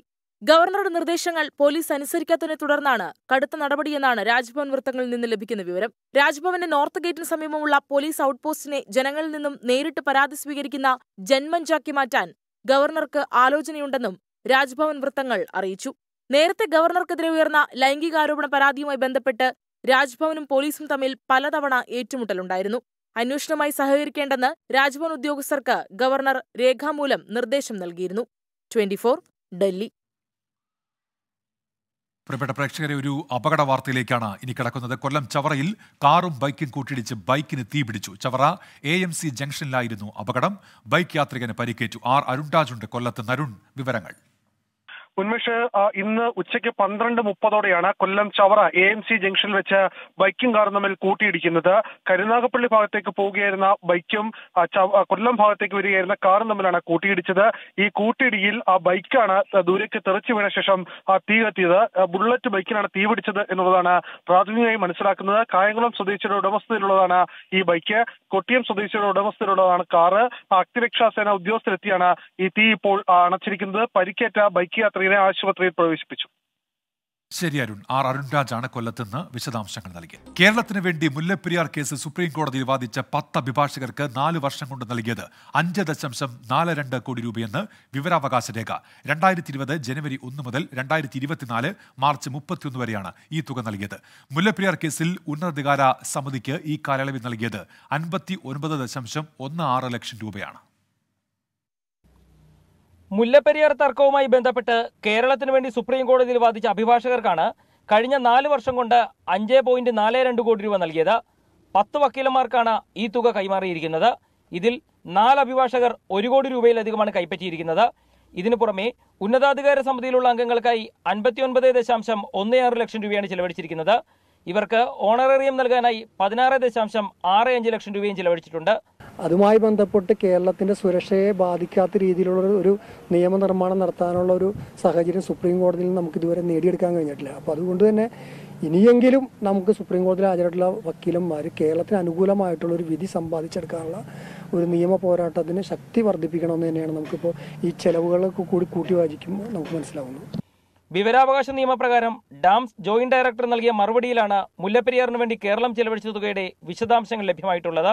ഗവർണറുടെ നിർദ്ദേശങ്ങൾ പോലീസ് അനുസരിക്കാത്തതിനെ തുടർന്നാണ് കടുത്ത നടപടിയെന്നാണ് രാജ്ഭവൻ വൃത്തങ്ങളിൽ നിന്ന് ലഭിക്കുന്ന വിവരം രാജ്ഭവന്റെ നോർത്ത് ഗേറ്റിന് സമീപമുള്ള പോലീസ് ഔട്ട്പോസ്റ്റിനെ ജനങ്ങളിൽ നിന്നും നേരിട്ട് പരാതി സ്വീകരിക്കുന്ന ജന്മഞ്ചാക്കി മാറ്റാൻ ഗവർണർക്ക് ആലോചനയുണ്ടെന്നും രാജ്ഭവൻ വൃത്തങ്ങൾ അറിയിച്ചു നേരത്തെ ഗവർണർക്കെതിരെ ഉയർന്ന ലൈംഗികാരോപണ പരാതിയുമായി ബന്ധപ്പെട്ട് രാജ്ഭവനും പോലീസും തമ്മിൽ പലതവണ ഏറ്റുമുട്ടലുണ്ടായിരുന്നു അന്വേഷണമായി സഹകരിക്കേണ്ടെന്ന് രാജ്ഭവൻ ഉദ്യോഗസ്ഥർക്ക് ഗവർണർ രേഖാമൂലം നിർദ്ദേശം നൽകിയിരുന്നു ട്വന്റി ഡൽഹി പ്രിയപ്പെട്ട പ്രേക്ഷകരെ ഒരു അപകട വാർത്തയിലേക്കാണ് ഇനി കിടക്കുന്നത് കൊല്ലം ചവറയിൽ കാറും ബൈക്കും കൂട്ടിയിടിച്ച് ബൈക്കിന് തീപിടിച്ചു ചവറ എ എം സി ജംഗ്ഷനിലായിരുന്നു അപകടം ബൈക്ക് യാത്രികന് പരിക്കേറ്റു ആർ അരുൺരാജുണ്ട് കൊല്ലത്ത് നരുൺ വിവരങ്ങൾ ഉന്മേഷ് ഇന്ന് ഉച്ചയ്ക്ക് പന്ത്രണ്ട് മുപ്പതോടെയാണ് Kollam Chavara A M C ജംഗ്ഷനിൽ വെച്ച് ബൈക്കും കാറും തമ്മിൽ കൂട്ടിയിടിക്കുന്നത് കരുനാഗപ്പള്ളി ഭാഗത്തേക്ക് പോവുകയായിരുന്ന ബൈക്കും കൊല്ലം ഭാഗത്തേക്ക് വരികയായിരുന്ന കാറും തമ്മിലാണ് കൂട്ടിയിടിച്ചത് ഈ കൂട്ടിയിടിയിൽ ആ ബൈക്കാണ് ദൂരേക്ക് തെറിച്ചു വീണ ശേഷം തീ കത്തിയത് ബുള്ളറ്റ് ബൈക്കിനാണ് തീ പിടിച്ചത് എന്നുള്ളതാണ് പ്രാഥമികമായി മനസ്സിലാക്കുന്നത് കായംകുളം സ്വദേശിയുടെ ഉടമസ്ഥതയിലുള്ളതാണ് ഈ ബൈക്ക് കൊട്ടിയം സ്വദേശിയുടെ ഉടമസ്ഥതയിലുള്ളതാണ് കാറ് അഗ്നിരക്ഷാ സേന ഉദ്യോഗസ്ഥരെത്തിയാണ് ഈ തീ ഇപ്പോൾ അണച്ചിരിക്കുന്നത് പരിക്കേറ്റ ബൈക്ക് യാത്ര സ്ത്രീനെ ആശുപത്രിയിൽ പ്രവേശിപ്പിച്ചു ശരി അരുൺ ആർ അരുൺരാജാണ് കൊല്ലത്തുനിന്ന് വിശദാംശങ്ങൾ നൽകിയത് കേരളത്തിന് വേണ്ടി മുല്ലപ്പെരിയാർ കേസ് സുപ്രീം കോടതിയിൽ വാദിച്ച പത്ത് അഭിഭാഷകർക്ക് നാല് വർഷം കൊണ്ട് നൽകിയത് അഞ്ച് ദശാംശം നാല് രണ്ട് കോടി രൂപയെന്ന് വിവരാവകാശ രേഖ രണ്ടായിരത്തി ഇരുപത് ജനുവരി ഒന്ന് മുതൽ രണ്ടായിരത്തി ഇരുപത്തിനാല് മാർച്ച് മുപ്പത്തിയൊന്ന് വരെയാണ് ഈ തുക നൽകിയത് മുല്ലപ്പെരിയാർ കേസിൽ ഉന്നതാധികാര സമിതിക്ക് ഈ കാലയളവിൽ നൽകിയത് അൻപത്തി ഒൻപത് ദശാംശം ഒന്ന് ആറ് ലക്ഷം രൂപയാണ് മുല്ലപ്പെരിയാർ തർക്കവുമായി ബന്ധപ്പെട്ട് കേരളത്തിന് വേണ്ടി സുപ്രീം കോടതിയിൽ വാദിച്ച അഭിഭാഷകർക്കാണ് കഴിഞ്ഞ നാല് വർഷം കൊണ്ട് അഞ്ച് പോയിന്റ് നാല് രണ്ട് കോടി രൂപ നൽകിയത് പത്ത് വക്കീലന്മാർക്കാണ് ഈ തുക കൈമാറിയിരിക്കുന്നത് ഇതിൽ നാല് അഭിഭാഷകർ ഒരു കോടി രൂപയിലധികമാണ് കൈപ്പറ്റിയിരിക്കുന്നത് ഇതിനു പുറമെ ഉന്നതാധികാര സമിതിയിലുള്ള അംഗങ്ങൾക്കായി അൻപത്തിയൊൻപത് ദശാംശം ഒന്ന് ആറ് ലക്ഷം രൂപയാണ് ചെലവഴിച്ചിരിക്കുന്നത് ഇവർക്ക് ഓണറേറിയം നൽകാനായി പതിനാറ് ദശാംശം ആറ് അഞ്ച് ലക്ഷം രൂപയും ചിലവഴിച്ചിട്ടുണ്ട് അതുമായി ബന്ധപ്പെട്ട് കേരളത്തിന്റെ സുരക്ഷയെ ബാധിക്കാത്ത രീതിയിലുള്ള ഒരു നിയമനിർമ്മാണം നടത്താനുള്ള ഒരു സാഹചര്യം സുപ്രീം കോടതിയിൽ നമുക്ക് ഇതുവരെ നേടിയെടുക്കാൻ കഴിഞ്ഞിട്ടില്ല അപ്പോൾ അതുകൊണ്ട് തന്നെ ഇനിയെങ്കിലും നമുക്ക് സുപ്രീം കോടതിയിൽ ഹാജരായിട്ടുള്ള വക്കീലന്മാർ കേരളത്തിന് അനുകൂലമായിട്ടുള്ള ഒരു വിധി സമ്പാദിച്ചെടുക്കാനുള്ള ഒരു നിയമ പോരാട്ടത്തിന് ശക്തി വർദ്ധിപ്പിക്കണമെന്ന് തന്നെയാണ് നമുക്കിപ്പോൾ ഈ ചെലവുകൾ കൂടി കൂട്ടി വായിക്കുമ്പോൾ നമുക്ക് മനസ്സിലാവുന്നത് വിവരാവകാശ നിയമപ്രകാരം ഡാംസ് ജോയിന്റ് ഡയറക്ടർ നൽകിയ മറുപടിയിലാണ് മുല്ലപ്പെരിയാറിന് വേണ്ടി കേരളം ചെലവഴിച്ച തുകയുടെ വിശദാംശങ്ങൾ ലഭ്യമായിട്ടുള്ളത്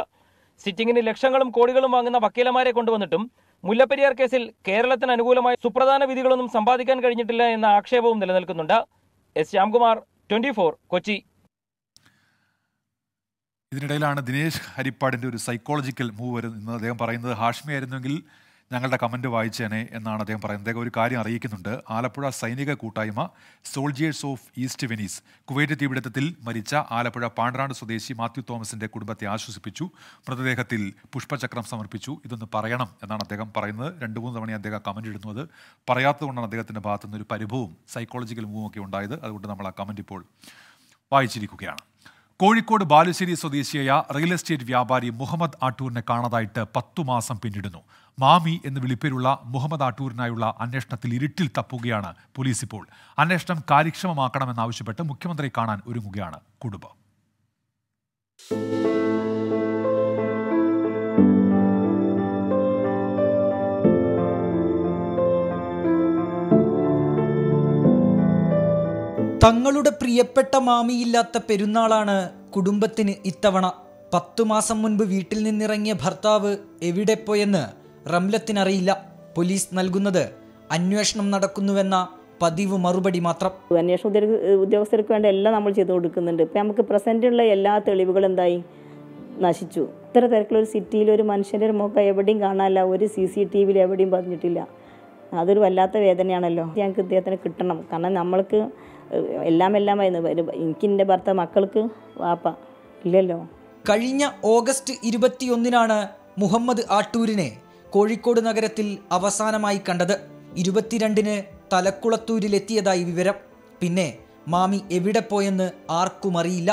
സിറ്റിംഗിന് ലക്ഷങ്ങളും കോടികളും വാങ്ങുന്ന വക്കീലമാരെ കൊണ്ടുവന്നിട്ടും മുല്ലപ്പെരിയാർ കേസിൽ കേരളത്തിന് അനുകൂലമായ സുപ്രധാന വിധികളൊന്നും സമ്പാദിക്കാൻ കഴിഞ്ഞിട്ടില്ല എന്ന ആക്ഷേപവും നിലനിൽക്കുന്നുണ്ട് എസ് ശ്യാംകുമാർ ട്വന്റി കൊച്ചി ഇതിനിടയിലാണ് ദിനേശ് ഹരിപ്പാടിന്റെ ഒരു സൈക്കോളജിക്കൽ മൂവ് വരുന്നത് അദ്ദേഹം പറയുന്നത് ഹാഷ്മി ആയിരുന്നെങ്കിൽ ഞങ്ങളുടെ കമൻ്റ് വായിച്ചേനെ എന്നാണ് അദ്ദേഹം പറയുന്നത് അദ്ദേഹം ഒരു കാര്യം അറിയിക്കുന്നുണ്ട് ആലപ്പുഴ സൈനിക കൂട്ടായ്മ soldiers of east Venice Kuwait തീപിടുത്തത്തിൽ മരിച്ച ആലപ്പുഴ പാണ്ഡ്രാട് സ്വദേശി മാത്യു തോമസിൻ്റെ കുടുംബത്തെ ആശ്വസിപ്പിച്ചു മൃതദേഹത്തിൽ പുഷ്പചക്രം സമർപ്പിച്ചു ഇതൊന്ന് പറയണം എന്നാണ് അദ്ദേഹം പറയുന്നത് രണ്ട് മൂന്ന് തവണ അദ്ദേഹം കമൻ്റ് ഇടുന്നത് പറയാത്തതുകൊണ്ടാണ് അദ്ദേഹത്തിൻ്റെ ഭാഗത്തുനിന്ന് ഒരു പരിഭവവും സൈക്കോളജിക്കൽ മൂവും ഒക്കെ ഉണ്ടായത് അതുകൊണ്ട് നമ്മൾ ആ കമൻ്റ് ഇപ്പോൾ വായിച്ചിരിക്കുകയാണ് കോഴിക്കോട് ബാലുശ്ശേരി സ്വദേശിയായ റിയൽ എസ്റ്റേറ്റ് വ്യാപാരി മുഹമ്മദ് ആട്ടൂരിനെ കാണാതായിട്ട് പത്തു മാസം പിന്നിടുന്നു മാമി എന്ന് വിളിപ്പേരുള്ള മുഹമ്മദ് ആട്ടൂരിനായുള്ള അന്വേഷണത്തിൽ ഇരുട്ടിൽ തപ്പുകയാണ് പോലീസ് ഇപ്പോൾ അന്വേഷണം കാര്യക്ഷമമാക്കണമെന്നാവശ്യപ്പെട്ട് മുഖ്യമന്ത്രി കാണാൻ ഒരുങ്ങുകയാണ് കുടുംബം തങ്ങളുടെ പ്രിയപ്പെട്ട മാമിയില്ലാത്ത പെരുന്നാളാണ് കുടുംബത്തിന് ഇത്തവണ പത്തു മാസം മുൻപ് വീട്ടിൽ നിന്നിറങ്ങിയ ഭർത്താവ് എവിടെ പോയെന്ന് റംലത്തിനറിയില്ല പോലീസ് നൽകുന്നത് അന്വേഷണം നടക്കുന്നുവെന്ന പതിവ് മറുപടി മാത്രം അന്വേഷണ ഉദ്യോഗസ്ഥർക്ക് വേണ്ട എല്ലാം നമ്മൾ ചെയ്തു കൊടുക്കുന്നുണ്ട് ഇപ്പൊ നമുക്ക് പ്രസൻറ്റുള്ള എല്ലാ തെളിവുകളും എന്തായി നശിച്ചു ഇത്ര തിരക്കുള്ള ഒരു മനുഷ്യന്റെ ഒരു മുഖം എവിടെയും കാണാനില്ല ഒരു സി സി ടി വിയിൽ എവിടെയും പറഞ്ഞിട്ടില്ല അതൊരു വല്ലാത്ത വേദനയാണല്ലോ ഞങ്ങൾക്ക് ഇദ്ദേഹത്തിന് കിട്ടണം കാരണം നമ്മൾക്ക് എല്ലാം എല്ലാം എനിക്ക് എൻ്റെ ഭർത്താവ് മക്കൾക്ക് വാപ്പ ഇല്ലല്ലോ കഴിഞ്ഞ ഓഗസ്റ്റ് ഇരുപത്തിയൊന്നിനാണ് മുഹമ്മദ് ആട്ടൂരിനെ കോഴിക്കോട് നഗരത്തിൽ അവസാനമായി കണ്ടത് ഇരുപത്തിരണ്ടിന് തലക്കുളത്തൂരിലെത്തിയതായി വിവരം പിന്നെ മാമി എവിടെ പോയെന്ന് ആർക്കും അറിയില്ല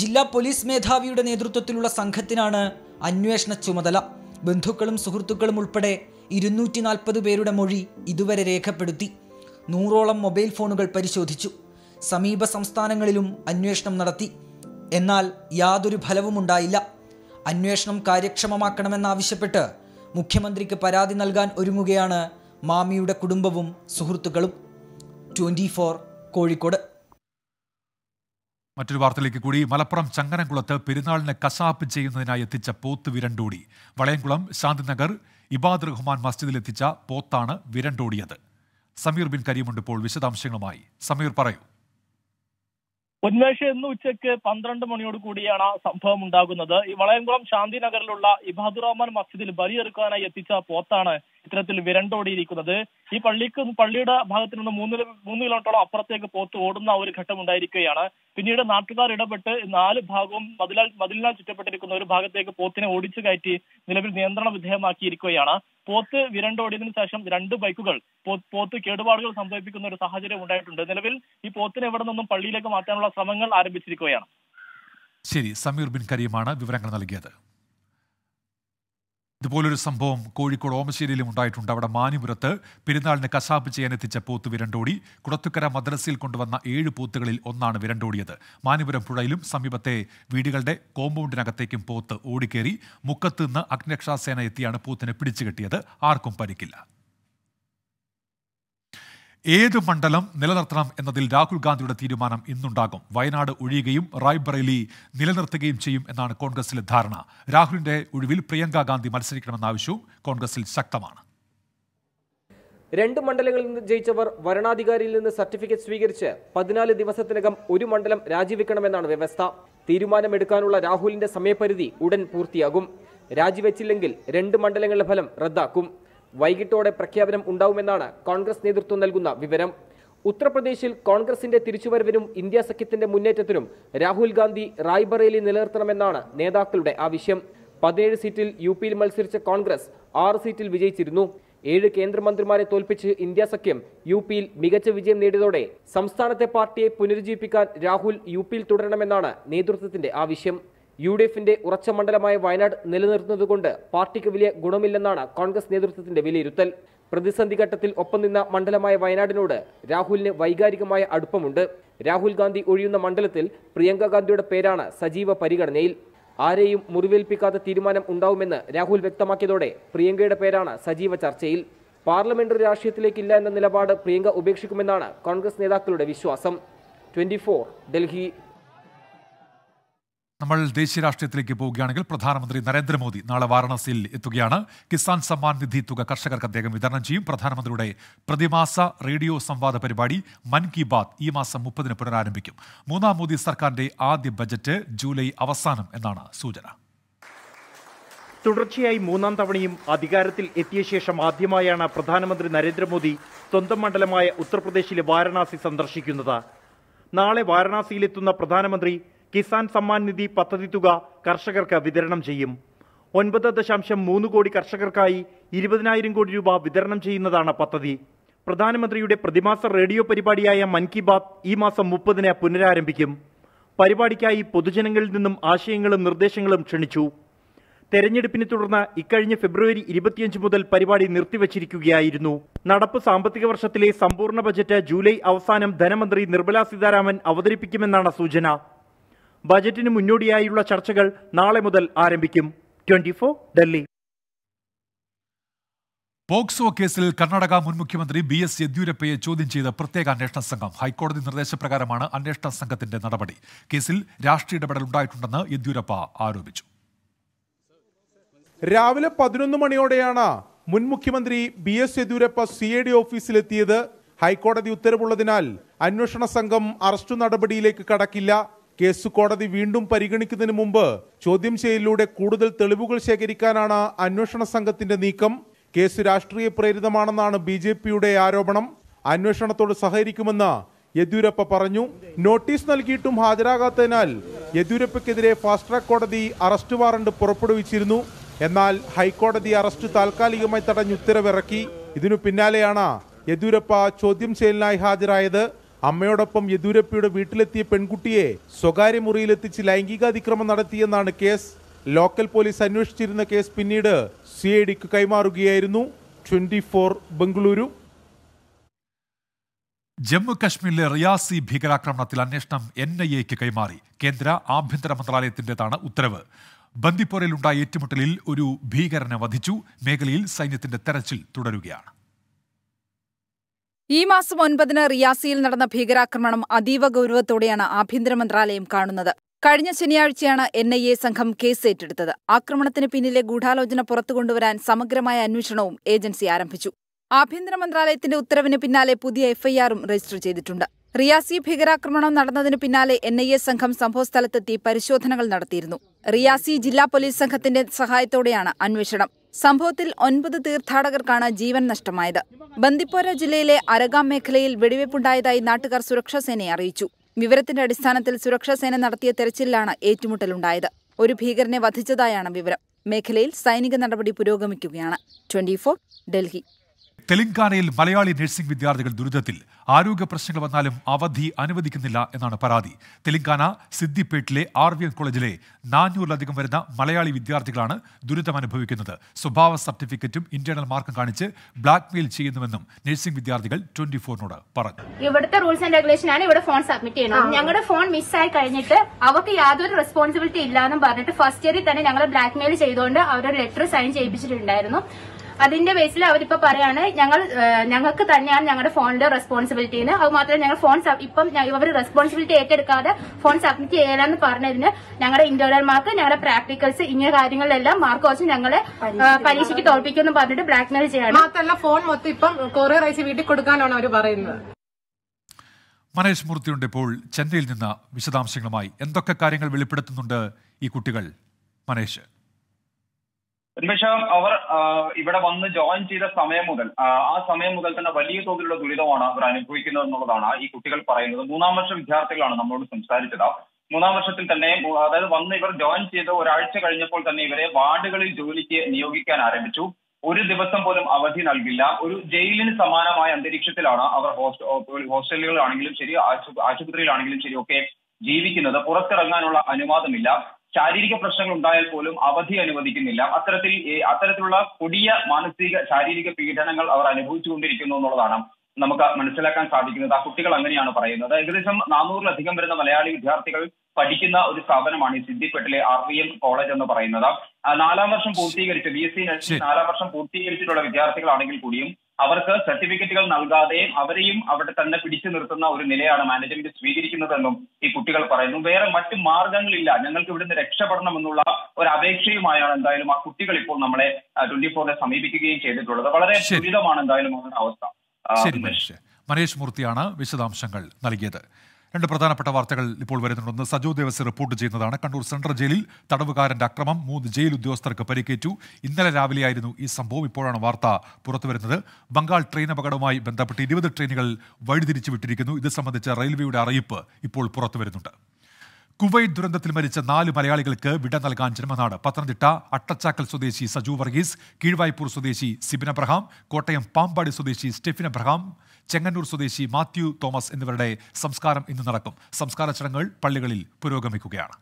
ജില്ലാ പോലീസ് മേധാവിയുടെ നേതൃത്വത്തിലുള്ള സംഘത്തിനാണ് അന്വേഷണ ചുമതല ബന്ധുക്കളും സുഹൃത്തുക്കളും ഉൾപ്പെടെ ഇരുന്നൂറ്റി നാൽപ്പത് പേരുടെ മൊഴി ഇതുവരെ രേഖപ്പെടുത്തി നൂറോളം മൊബൈൽ ഫോണുകൾ പരിശോധിച്ചു സമീപ സംസ്ഥാനങ്ങളിലും അന്വേഷണം നടത്തി എന്നാൽ യാതൊരു ഫലവുമുണ്ടായില്ല അന്വേഷണം കാര്യക്ഷമമാക്കണമെന്നാവശ്യപ്പെട്ട് മുഖ്യമന്ത്രിക്ക് പരാതി നൽകാൻ ഒരുങ്ങുകയാണ് മാമിയുടെ കുടുംബവും സുഹൃത്തുക്കളും ട്വൻ്റി ഫോർ കോഴിക്കോട് മറ്റൊരു വാർത്തയിലേക്ക് കൂടി മലപ്പുറം ചങ്ങനംകുളത്ത് പെരുന്നാളിനെ കസാപ്പ് ചെയ്യുന്നതിനായി എത്തിച്ച പോത്ത് വിരണ്ടോടി വളയംകുളം ശാന്തിനഗർ ഇബാദ് റഹ്മാൻ മസ്ജിദിൽ എത്തിച്ച പോത്താണ് വിരണ്ടോടിയത് സമീർ ബിൻ കരീമുണ്ട് ഇപ്പോൾ വിശദാംശങ്ങളുമായി സമീർ പറയൂ ഉന്മേഷ് ഇന്ന് ഉച്ചയ്ക്ക് പന്ത്രണ്ട് മണിയോട് കൂടിയാണ് സംഭവം ഉണ്ടാകുന്നത് ഈ വളയംകുളം ശാന്തിനഗറിലുള്ള ഇബാദുറഹ്മാൻ മസ്ജിദിൽ ബലിയെറുക്കാനായി എത്തിച്ച പോത്താണ് ഇത്തരത്തിൽ വിരണ്ടോടിയിരിക്കുന്നത് ഈ പള്ളിക്ക് പള്ളിയുടെ ഭാഗത്തു നിന്ന് മൂന്ന് മൂന്ന് കിലോമീറ്ററോളം അപ്പുറത്തേക്ക് പോത്ത് ഓടുന്ന ഒരു ഘട്ടം ഉണ്ടായിരിക്കുകയാണ് പിന്നീട് നാട്ടുകാർ ഇടപെട്ട് നാല് ഭാഗവും മതിലാൽ മതിലിനാൽ ചുറ്റപ്പെട്ടിരിക്കുന്ന ഒരു ഭാഗത്തേക്ക് പോത്തിനെ ഓടിച്ചു കയറ്റി നിലവിൽ നിയന്ത്രണ വിധേയമാക്കിയിരിക്കുകയാണ് പോത്ത് വിരണ്ടോടിയതിനു ശേഷം രണ്ട് ബൈക്കുകൾ പോത്ത് കേടുപാടുകൾ സംഭവിപ്പിക്കുന്ന ഒരു സാഹചര്യം ഉണ്ടായിട്ടുണ്ട് നിലവിൽ ഈ പോത്തിനെ ഇവിടെ നിന്നും പള്ളിയിലേക്ക് മാറ്റാനുള്ള ശ്രമങ്ങൾ ആരംഭിച്ചിരിക്കുകയാണ് ശരി സമീർ ബിൻ കരീമാണ് വിവരങ്ങൾ നൽകിയത് ഇതുപോലൊരു സംഭവം കോഴിക്കോട് ഓമശ്ശേരിയിലും ഉണ്ടായിട്ടുണ്ട് അവിടെ മാനിപുരത്ത് പെരുന്നാളിന് കസാപ്പ് ചെയ്യാനെത്തിച്ച പോത്ത് വിരണ്ടോടി കുളത്തുക്കര മദ്രസയിൽ കൊണ്ടുവന്ന ഏഴ് പോത്തുകളിൽ ഒന്നാണ് വിരണ്ടോടിയത് മാനിപുരം പുഴയിലും സമീപത്തെ വീടുകളുടെ കോമ്പൗണ്ടിനകത്തേക്കും പോത്ത് ഓടിക്കേറി മുക്കത്ത് നിന്ന് അഗ്നിരക്ഷാസേന എത്തിയാണ് പോത്തിനെ പിടിച്ചു ആർക്കും പരിക്കില്ല ഏത് മണ്ഡലം നിലനിർത്തണം എന്നതിൽ രാഹുൽ ഗാന്ധിയുടെ തീരുമാനം ഇന്നുണ്ടാകും വയനാട് ഒഴിയുകയും റായ്ബറേലി നിലനിർത്തുകയും ചെയ്യും എന്നാണ് കോൺഗ്രസിലെ ധാരണ രാഹുലിന്റെ ഒഴിവിൽ പ്രിയങ്ക ഗാന്ധി മത്സരിക്കണമെന്ന ആവശ്യവും കോൺഗ്രസിൽ ശക്തമാണ് രണ്ട് മണ്ഡലങ്ങളിൽ നിന്ന് ജയിച്ചവർ വരണാധികാരിയിൽ നിന്ന് സർട്ടിഫിക്കറ്റ് സ്വീകരിച്ച് പതിനാല് ദിവസത്തിനകം ഒരു മണ്ഡലം രാജിവെക്കണമെന്നാണ് വ്യവസ്ഥ തീരുമാനമെടുക്കാനുള്ള രാഹുലിന്റെ സമയപരിധി ഉടൻ പൂർത്തിയാകും രാജിവെച്ചില്ലെങ്കിൽ രണ്ട് മണ്ഡലങ്ങളുടെ ഫലം റദ്ദാക്കും വൈകിട്ടോടെ പ്രഖ്യാപനം ഉണ്ടാവുമെന്നാണ് കോൺഗ്രസ് നേതൃത്വം നൽകുന്ന വിവരം ഉത്തർപ്രദേശിൽ കോൺഗ്രസിന്റെ തിരിച്ചുവരവിനും ഇന്ത്യ സഖ്യത്തിന്റെ മുന്നേറ്റത്തിനും രാഹുൽ ഗാന്ധി റായ്ബറേലി നിലനിർത്തണമെന്നാണ് നേതാക്കളുടെ ആവശ്യം പതിനേഴ് സീറ്റിൽ യു പിയിൽ മത്സരിച്ച കോൺഗ്രസ് ആറ് സീറ്റിൽ വിജയിച്ചിരുന്നു ഏഴ് കേന്ദ്രമന്ത്രിമാരെ തോൽപ്പിച്ച് ഇന്ത്യ സഖ്യം യു പിയിൽ മികച്ച വിജയം നേടിയതോടെ സംസ്ഥാനത്തെ പാർട്ടിയെ പുനരുജ്ജീവിപ്പിക്കാൻ രാഹുൽ യു പിയിൽ തുടരണമെന്നാണ് നേതൃത്വത്തിന്റെ ആവശ്യം യു ഡി എഫിന്റെ ഉറച്ച മണ്ഡലമായ വയനാട് നിലനിർത്തുന്നതുകൊണ്ട് പാർട്ടിക്ക് വലിയ ഗുണമില്ലെന്നാണ് കോൺഗ്രസ് നേതൃത്വത്തിന്റെ വിലയിരുത്തൽ പ്രതിസന്ധി ഘട്ടത്തിൽ ഒപ്പം നിന്ന മണ്ഡലമായ വയനാടിനോട് രാഹുലിന് വൈകാരികമായ അടുപ്പമുണ്ട് രാഹുൽ ഗാന്ധി ഒഴിയുന്ന മണ്ഡലത്തിൽ പ്രിയങ്ക ഗാന്ധിയുടെ പേരാണ് സജീവ പരിഗണനയിൽ ആരെയും മുറിവേൽപ്പിക്കാത്ത തീരുമാനം ഉണ്ടാവുമെന്ന് രാഹുൽ വ്യക്തമാക്കിയതോടെ പ്രിയങ്കയുടെ പേരാണ് സജീവ ചർച്ചയിൽ പാർലമെന്ററി രാഷ്ട്രീയത്തിലേക്കില്ല എന്ന നിലപാട് പ്രിയങ്ക ഉപേക്ഷിക്കുമെന്നാണ് കോൺഗ്രസ് നേതാക്കളുടെ വിശ്വാസം ട്വന്റി ഡൽഹി നമ്മൾ ദേശീയ രാഷ്ട്രീയത്തിലേക്ക് പോവുകയാണെങ്കിൽ പ്രധാനമന്ത്രി നരേന്ദ്രമോദി നാളെ വാരണാസിയിൽ എത്തുകയാണ് കിസാൻ സമ്മാൻ നിധി തുക കർഷകർക്ക് അദ്ദേഹം വിതരണം ചെയ്യും പ്രധാനമന്ത്രിയുടെ പ്രതിമാസ റേഡിയോ സംവാദ പരിപാടി മൻ കി ബാത് ഈ മാസം മുപ്പതിന് പുനരാരംഭിക്കും മൂന്നാം മോദി സർക്കാരിന്റെ ആദ്യ ബജറ്റ് ജൂലൈ അവസാനം എന്നാണ് സൂചന തുടർച്ചയായി മൂന്നാം തവണയും അധികാരത്തിൽ എത്തിയ ശേഷം ആദ്യമായാണ് പ്രധാനമന്ത്രി നരേന്ദ്രമോദി സ്വന്തം മണ്ഡലമായ ഉത്തർപ്രദേശിലെ വാരണാസി സന്ദർശിക്കുന്നത് നാളെ വാരണാസിയിലെത്തുന്ന പ്രധാനമന്ത്രി കിസാൻ സമ്മാൻ നിധി പദ്ധതി തുക കർഷകർക്ക് വിതരണം ചെയ്യും ഒൻപത് ദശാംശം മൂന്ന് കോടി കർഷകർക്കായി ഇരുപതിനായിരം കോടി രൂപ വിതരണം ചെയ്യുന്നതാണ് പദ്ധതി പ്രധാനമന്ത്രിയുടെ പ്രതിമാസ റേഡിയോ പരിപാടിയായ മൻ കി ബാത് ഈ മാസം മുപ്പതിന് പുനരാരംഭിക്കും പരിപാടിക്കായി പൊതുജനങ്ങളിൽ നിന്നും ആശയങ്ങളും നിർദ്ദേശങ്ങളും ക്ഷണിച്ചു തെരഞ്ഞെടുപ്പിനെ തുടർന്ന് ഇക്കഴിഞ്ഞ ഫെബ്രുവരി ഇരുപത്തിയഞ്ച് മുതൽ പരിപാടി നിർത്തിവച്ചിരിക്കുകയായിരുന്നു നടപ്പ് സാമ്പത്തിക വർഷത്തിലെ സമ്പൂർണ്ണ ബജറ്റ് ജൂലൈ അവസാനം ധനമന്ത്രി നിർമ്മലാ സീതാരാമൻ അവതരിപ്പിക്കുമെന്നാണ് സൂചന ബജറ്റിന് മുന്നോടിയായുള്ള ചർച്ചകൾ നാളെ മുതൽ ആരംഭിക്കും ട്വന്റി ഡൽഹി പോക്സോ കേസിൽ കർണാടക മുൻ മുഖ്യമന്ത്രി ബി എസ് യെദ്യൂരപ്പയെ ചോദ്യം ചെയ്ത പ്രത്യേക അന്വേഷണ സംഘം ഹൈക്കോടതി നിർദ്ദേശപ്രകാരമാണ് അന്വേഷണ സംഘത്തിന്റെ നടപടി കേസിൽ രാഷ്ട്രീയ ഇടപെടൽ ഉണ്ടായിട്ടുണ്ടെന്ന് യെദ്യൂരപ്പ ആരോപിച്ചു രാവിലെ പതിനൊന്ന് മണിയോടെയാണ് മുൻ മുഖ്യമന്ത്രി B S Yediyurappa C A D ഓഫീസിലെത്തിയത് ഹൈക്കോടതി ഉത്തരവുള്ളതിനാൽ അന്വേഷണ സംഘം അറസ്റ്റ് നടപടിയിലേക്ക് കടക്കില്ല കേസ് കോടതി വീണ്ടും പരിഗണിക്കുന്നതിന് മുമ്പ് ചോദ്യം ചെയ്യലിലൂടെ കൂടുതൽ തെളിവുകൾ ശേഖരിക്കാനാണ് അന്വേഷണ സംഘത്തിന്റെ നീക്കം കേസ് രാഷ്ട്രീയ പ്രേരിതമാണെന്നാണ് ബി ജെ പിയുടെ ആരോപണം അന്വേഷണത്തോട് സഹകരിക്കുമെന്ന് യെദ്യൂരപ്പ പറഞ്ഞു നോട്ടീസ് നൽകിയിട്ടും ഹാജരാകാത്തതിനാൽ യെദ്യൂരപ്പയ്ക്കെതിരെ ഫാസ്റ്റ് ട്രാക്ക് കോടതി അറസ്റ്റ് വാറണ്ട് പുറപ്പെടുവിച്ചിരുന്നു എന്നാൽ ഹൈക്കോടതി അറസ്റ്റ് താൽക്കാലികമായി തടഞ്ഞ് ഉത്തരവിറക്കി ഇതിനു പിന്നാലെയാണ് യെദ്യൂരപ്പ ചോദ്യം ചെയ്യലിനായി ഹാജരായത് അമ്മയോടൊപ്പം യെദ്യൂരപ്പയുടെ വീട്ടിലെത്തിയ പെൺകുട്ടിയെ സ്വകാര്യ മുറിയിലെത്തിച്ച് ലൈംഗികാതിക്രമം നടത്തിയെന്നാണ് കേസ് ലോക്കൽ പോലീസ് അന്വേഷിച്ചിരുന്ന കേസ് പിന്നീട് സി ഐ ഡിക്ക് കൈമാറുകയായിരുന്നു ട്വന്റി ഫോർ ബംഗളൂരു ജമ്മു കശ്മീരിലെ റിയാസി ഭീകരാക്രമണത്തിൽ അന്വേഷണം എൻ ഐ എക്ക് കൈമാറി കേന്ദ്ര ആഭ്യന്തര മന്ത്രാലയത്തിന്റേതാണ് ഉത്തരവ് ബന്ദിപ്പോരയിലുണ്ടായ ഏറ്റുമുട്ടലിൽ ഒരു ഭീകരനെ വധിച്ചു മേഖലയിൽ സൈന്യത്തിന്റെ തെരച്ചിൽ തുടരുകയാണ് ഈ മാസം ഒൻപതിന് റിയാസിയിൽ നടന്ന ഭീകരാക്രമണം അതീവ ഗൌരവത്തോടെയാണ് ആഭ്യന്തര മന്ത്രാലയം കാണുന്നത് കഴിഞ്ഞ ശനിയാഴ്ചയാണ് എൻ ഐ എ സംഘം കേസ് ഏറ്റെടുത്തത് ആക്രമണത്തിന് പിന്നിലെ ഗൂഢാലോചന പുറത്തുകൊണ്ടുവരാൻ സമഗ്രമായ അന്വേഷണവും ഏജൻസി ആരംഭിച്ചു ആഭ്യന്തര മന്ത്രാലയത്തിന്റെ ഉത്തരവിന് പിന്നാലെ പുതിയ എഫ്ഐആറും രജിസ്റ്റർ ചെയ്തിട്ടുണ്ട് റിയാസി ഭീകരാക്രമണം നടന്നതിന് പിന്നാലെ എൻ ഐ എ സംഘം സംഭവസ്ഥലത്തെത്തി പരിശോധനകൾ നടത്തിയിരുന്നു റിയാസി ജില്ലാ പോലീസ് സംഘത്തിന്റെ സഹായത്തോടെയാണ് അന്വേഷണം സംഭവത്തിൽ ഒൻപത് തീർത്ഥാടകർക്കാണ് ജീവൻ നഷ്ടമായത് ബന്ദിപ്പോര ജില്ലയിലെ അരഗാം മേഖലയിൽ വെടിവയ്പുണ്ടായതായി നാട്ടുകാർ സുരക്ഷാസേനയെ അറിയിച്ചു വിവരത്തിന്റെ അടിസ്ഥാനത്തിൽ സുരക്ഷാസേന നടത്തിയ തെരച്ചിലാണ് ഏറ്റുമുട്ടലുണ്ടായത് ഒരു ഭീകരനെ വധിച്ചതായാണ് വിവരം മേഖലയിൽ സൈനിക നടപടി പുരോഗമിക്കുകയാണ് ട്വന്റി ഡൽഹി തെലങ്കാനയിൽ മലയാളി നഴ്സിംഗ് വിദ്യാർത്ഥികൾ ദുരിതത്തിൽ ആരോഗ്യ പ്രശ്നങ്ങൾ വന്നാലും അവധി അനുവദിക്കുന്നില്ല എന്നാണ് പരാതി തെലങ്കാന സിദ്ദിപ്പേട്ടിലെ ആർ വി എൻ കോളേജിലെ നാനൂറിലധികം വരുന്ന മലയാളി വിദ്യാർത്ഥികളാണ് ദുരിതം അനുഭവിക്കുന്നത് സ്വഭാവ സർട്ടിഫിക്കറ്റും ഇന്റേണൽ മാർക്കും കാണിച്ച് ബ്ലാക്ക് മെയിൽ ചെയ്യുന്നുവെന്നും നഴ്സിംഗ് വിദ്യാർത്ഥികൾ ട്വന്റി ഫോറിനോട് പറഞ്ഞു ഇവിടുത്തെ റൂൾസ് ആൻഡ് റെഗുലേഷൻ ആണ് ഇവിടെ ഫോൺ സബ്മിറ്റ് ചെയ്യണം ഞങ്ങളുടെ ഫോൺ ആയി കഴിഞ്ഞിട്ട് അവർക്ക് യാതൊരു റെസ്പോൺസിബിലിറ്റി ഇല്ലാന്നും പറഞ്ഞിട്ട് ഫസ്റ്റ് ഇയറിൽ തന്നെ ഞങ്ങൾ ബ്ലാക്ക് മെയിൽ ചെയ്തുകൊണ്ട് അവരൊരു ലെറ്റർ സൈൻ ചെയ്യിപ്പിച്ചിട്ടുണ്ടായിരുന്നു അതിന്റെ ബേസിൽ അവരിപ്പോ പറയാണ് ഞങ്ങൾ ഞങ്ങൾക്ക് തന്നെയാണ് ഞങ്ങളുടെ ഫോണിന്റെ റെസ്പോൺസിബിലിറ്റി എന്ന് അത് മാത്രമേ ഞങ്ങൾ ഫോൺ ഇപ്പം ഇവർ റെസ്പോൺസിബിലിറ്റി ഏറ്റെടുക്കാതെ ഫോൺ സബ്മിറ്റ് ചെയ്യലെന്ന് പറഞ്ഞതിന് ഞങ്ങളുടെ ഇന്റർവ്യൂർമാർക്ക് ഞങ്ങളുടെ പ്രാക്ടിക്കൽസ് ഇങ്ങനെ കാര്യങ്ങളിലെല്ലാം മാർക്ക് വെച്ച് ഞങ്ങളെ പരീക്ഷയ്ക്ക് തോൽപ്പിക്കുമെന്ന് പറഞ്ഞിട്ട് ബ്ലാക്ക്മെയിൽ ചെയ്യണം മാത്രമല്ല ഫോൺ മൊത്തം ഇപ്പം കൊറിയർ അയച്ച് വീട്ടിൽ കൊടുക്കാനാണ് അവർ പറയുന്നത് മനേഷ് മൂർത്തിയുണ്ട് ഇപ്പോൾ ചെന്നൈയിൽ നിന്ന് വിശദാംശങ്ങളുമായി എന്തൊക്കെ കാര്യങ്ങൾ വെളിപ്പെടുത്തുന്നുണ്ട് ഈ കുട്ടികൾ മനേഷ് ഉന്മേഷം അവർ ഇവിടെ വന്ന് ജോയിൻ ചെയ്ത സമയം മുതൽ ആ സമയം മുതൽ തന്നെ വലിയ തോതിലുള്ള ദുരിതമാണ് അവർ അനുഭവിക്കുന്നത് എന്നുള്ളതാണ് ഈ കുട്ടികൾ പറയുന്നത് മൂന്നാം വർഷ വിദ്യാർത്ഥികളാണ് നമ്മളോട് സംസാരിച്ചത് മൂന്നാം വർഷത്തിൽ തന്നെ അതായത് വന്ന് ഇവർ ജോയിൻ ചെയ്ത് ഒരാഴ്ച കഴിഞ്ഞപ്പോൾ തന്നെ ഇവരെ വാർഡുകളിൽ ജോലിക്ക് നിയോഗിക്കാൻ ആരംഭിച്ചു ഒരു ദിവസം പോലും അവധി നൽകില്ല ഒരു ജയിലിന് സമാനമായ അന്തരീക്ഷത്തിലാണ് അവർ ഹോസ്റ്റലുകളാണെങ്കിലും ശരി ആശുപത്രിയിലാണെങ്കിലും ശരി ഒക്കെ ജീവിക്കുന്നത് പുറത്തിറങ്ങാനുള്ള അനുവാദമില്ല ശാരീരിക പ്രശ്നങ്ങൾ ഉണ്ടായാൽ പോലും അവധി അനുവദിക്കുന്നില്ല അത്തരത്തിൽ അത്തരത്തിലുള്ള കൊടിയ മാനസിക ശാരീരിക പീഡനങ്ങൾ അവർ അനുഭവിച്ചുകൊണ്ടിരിക്കുന്നു എന്നുള്ളതാണ് നമുക്ക് മനസ്സിലാക്കാൻ സാധിക്കുന്നത് ആ കുട്ടികൾ അങ്ങനെയാണ് പറയുന്നത് ഏകദേശം നാനൂറിലധികം വരുന്ന മലയാളി വിദ്യാർത്ഥികൾ പഠിക്കുന്ന ഒരു സ്ഥാപനമാണ് ഈ സിദ്ധിപ്പെട്ടിലെ ആർ വി എം കോളേജ് എന്ന് പറയുന്നത് നാലാം വർഷം പൂർത്തീകരിച്ച് ബി എസ് സി നാലാം വർഷം പൂർത്തീകരിച്ചിട്ടുള്ള വിദ്യാർത്ഥികളാണെങ്കിൽ കൂടിയും അവർക്ക് സർട്ടിഫിക്കറ്റുകൾ നൽകാതെയും അവരെയും അവിടെ തന്നെ പിടിച്ചു നിർത്തുന്ന ഒരു നിലയാണ് മാനേജ്മെന്റ് സ്വീകരിക്കുന്നതെന്നും ഈ കുട്ടികൾ പറയുന്നു വേറെ മറ്റ് മാർഗങ്ങളില്ല ഞങ്ങൾക്ക് ഇവിടുന്ന് രക്ഷപ്പെടണം എന്നുള്ള ഒരു അപേക്ഷയുമായാണ് എന്തായാലും ആ കുട്ടികൾ ഇപ്പോൾ നമ്മളെ ട്വന്റി ഫോറിനെ സമീപിക്കുകയും ചെയ്തിട്ടുള്ളത് വളരെ ദുരിതമാണ് എന്തായാലും അവസ്ഥ മഹേഷ് മനീഷ് മൂർത്തിയാണ് വിശദാംശങ്ങൾ നൽകിയത് രണ്ട് പ്രധാനപ്പെട്ട വാർത്തകൾ ഇപ്പോൾ വരുന്നുണ്ടെന്ന് സജോ ദേവസ് റിപ്പോർട്ട് ചെയ്യുന്നതാണ് കണ്ണൂർ സെൻട്രൽ ജയിലിൽ തടവുകാരന്റെ അക്രമം മൂന്ന് ജയിൽ ഉദ്യോഗസ്ഥർക്ക് പരിക്കേറ്റു ഇന്നലെ രാവിലെയായിരുന്നു ഈ സംഭവം ഇപ്പോഴാണ് വാർത്ത പുറത്തുവരുന്നത് ബംഗാൾ ട്രെയിൻ അപകടവുമായി ബന്ധപ്പെട്ട് ഇരുപത് ട്രെയിനുകൾ വഴിതിരിച്ചു വിട്ടിരിക്കുന്നു ഇത് സംബന്ധിച്ച റെയിൽവേയുടെ അറിയിപ്പ് ഇപ്പോൾ പുറത്തുവരുന്നുണ്ട് കുവൈറ്റ് ദുരന്തത്തിൽ മരിച്ച നാല് മലയാളികൾക്ക് വിട നൽകാൻ ജന്മനാട് പത്തനംതിട്ട അട്ടച്ചാക്കൽ സ്വദേശി സജു വർഗീസ് കീഴ്വായ്പൂർ സ്വദേശി സിബിൻ അബ്രഹാം കോട്ടയം പാമ്പാടി സ്വദേശി സ്റ്റെഫിൻ അബ്രഹാം ചെങ്ങന്നൂർ സ്വദേശി മാത്യു തോമസ് എന്നിവരുടെ സംസ്കാരം ഇന്ന് നടക്കും സംസ്കാര ചടങ്ങുകൾ പള്ളികളിൽ പുരോഗമിക്കുകയാണ്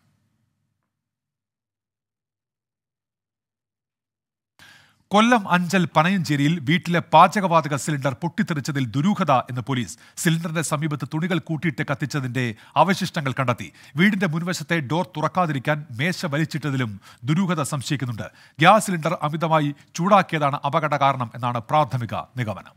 കൊല്ലം അഞ്ചൽ പനയഞ്ചേരിയിൽ വീട്ടിലെ പാചകവാതക സിലിണ്ടർ പൊട്ടിത്തെറിച്ചതിൽ ദുരൂഹത എന്ന് പോലീസ് സിലിണ്ടറിന്റെ സമീപത്ത് തുണികൾ കൂട്ടിയിട്ട് കത്തിച്ചതിന്റെ അവശിഷ്ടങ്ങൾ കണ്ടെത്തി വീടിന്റെ മുൻവശത്തെ ഡോർ തുറക്കാതിരിക്കാൻ മേശ വലിച്ചിട്ടതിലും ദുരൂഹത സംശയിക്കുന്നുണ്ട് ഗ്യാസ് സിലിണ്ടർ അമിതമായി ചൂടാക്കിയതാണ് അപകട കാരണം എന്നാണ് പ്രാഥമിക നിഗമനം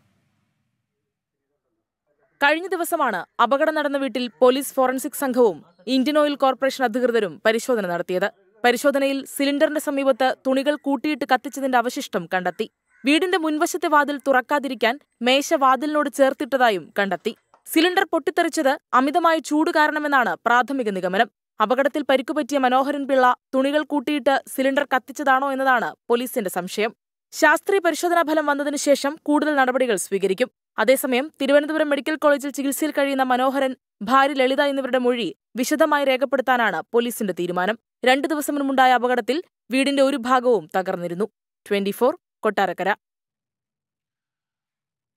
കഴിഞ്ഞ ദിവസമാണ് അപകടം നടന്ന വീട്ടിൽ പോലീസ് ഫോറൻസിക് സംഘവും ഇന്ത്യൻ ഓയിൽ കോർപ്പറേഷൻ അധികൃതരും പരിശോധന നടത്തിയത് പരിശോധനയിൽ സിലിണ്ടറിന്റെ സമീപത്ത് തുണികൾ കൂട്ടിയിട്ട് കത്തിച്ചതിന്റെ അവശിഷ്ടം കണ്ടെത്തി വീടിന്റെ മുൻവശത്തെ വാതിൽ തുറക്കാതിരിക്കാൻ മേശ വാതിലിനോട് ചേർത്തിട്ടതായും കണ്ടെത്തി സിലിണ്ടർ പൊട്ടിത്തെറിച്ചത് അമിതമായ ചൂട് കാരണമെന്നാണ് പ്രാഥമിക നിഗമനം അപകടത്തിൽ പരിക്കുപറ്റിയ മനോഹരൻ പിള്ള തുണികൾ കൂട്ടിയിട്ട് സിലിണ്ടർ കത്തിച്ചതാണോ എന്നതാണ് പോലീസിന്റെ സംശയം ശാസ്ത്രീയ പരിശോധനാ ഫലം വന്നതിനുശേഷം ശേഷം കൂടുതൽ നടപടികൾ സ്വീകരിക്കും അതേസമയം തിരുവനന്തപുരം മെഡിക്കൽ കോളേജിൽ ചികിത്സയിൽ കഴിയുന്ന മനോഹരൻ ഭാര്യ ലളിത എന്നിവരുടെ മൊഴി വിശദമായി രേഖപ്പെടുത്താനാണ് പോലീസിന്റെ തീരുമാനം രണ്ടു ദിവസം മുമ്പുണ്ടായ അപകടത്തിൽ വീടിന്റെ ഒരു ഭാഗവും തകർന്നിരുന്നു ട്വന്റി കൊട്ടാരക്കര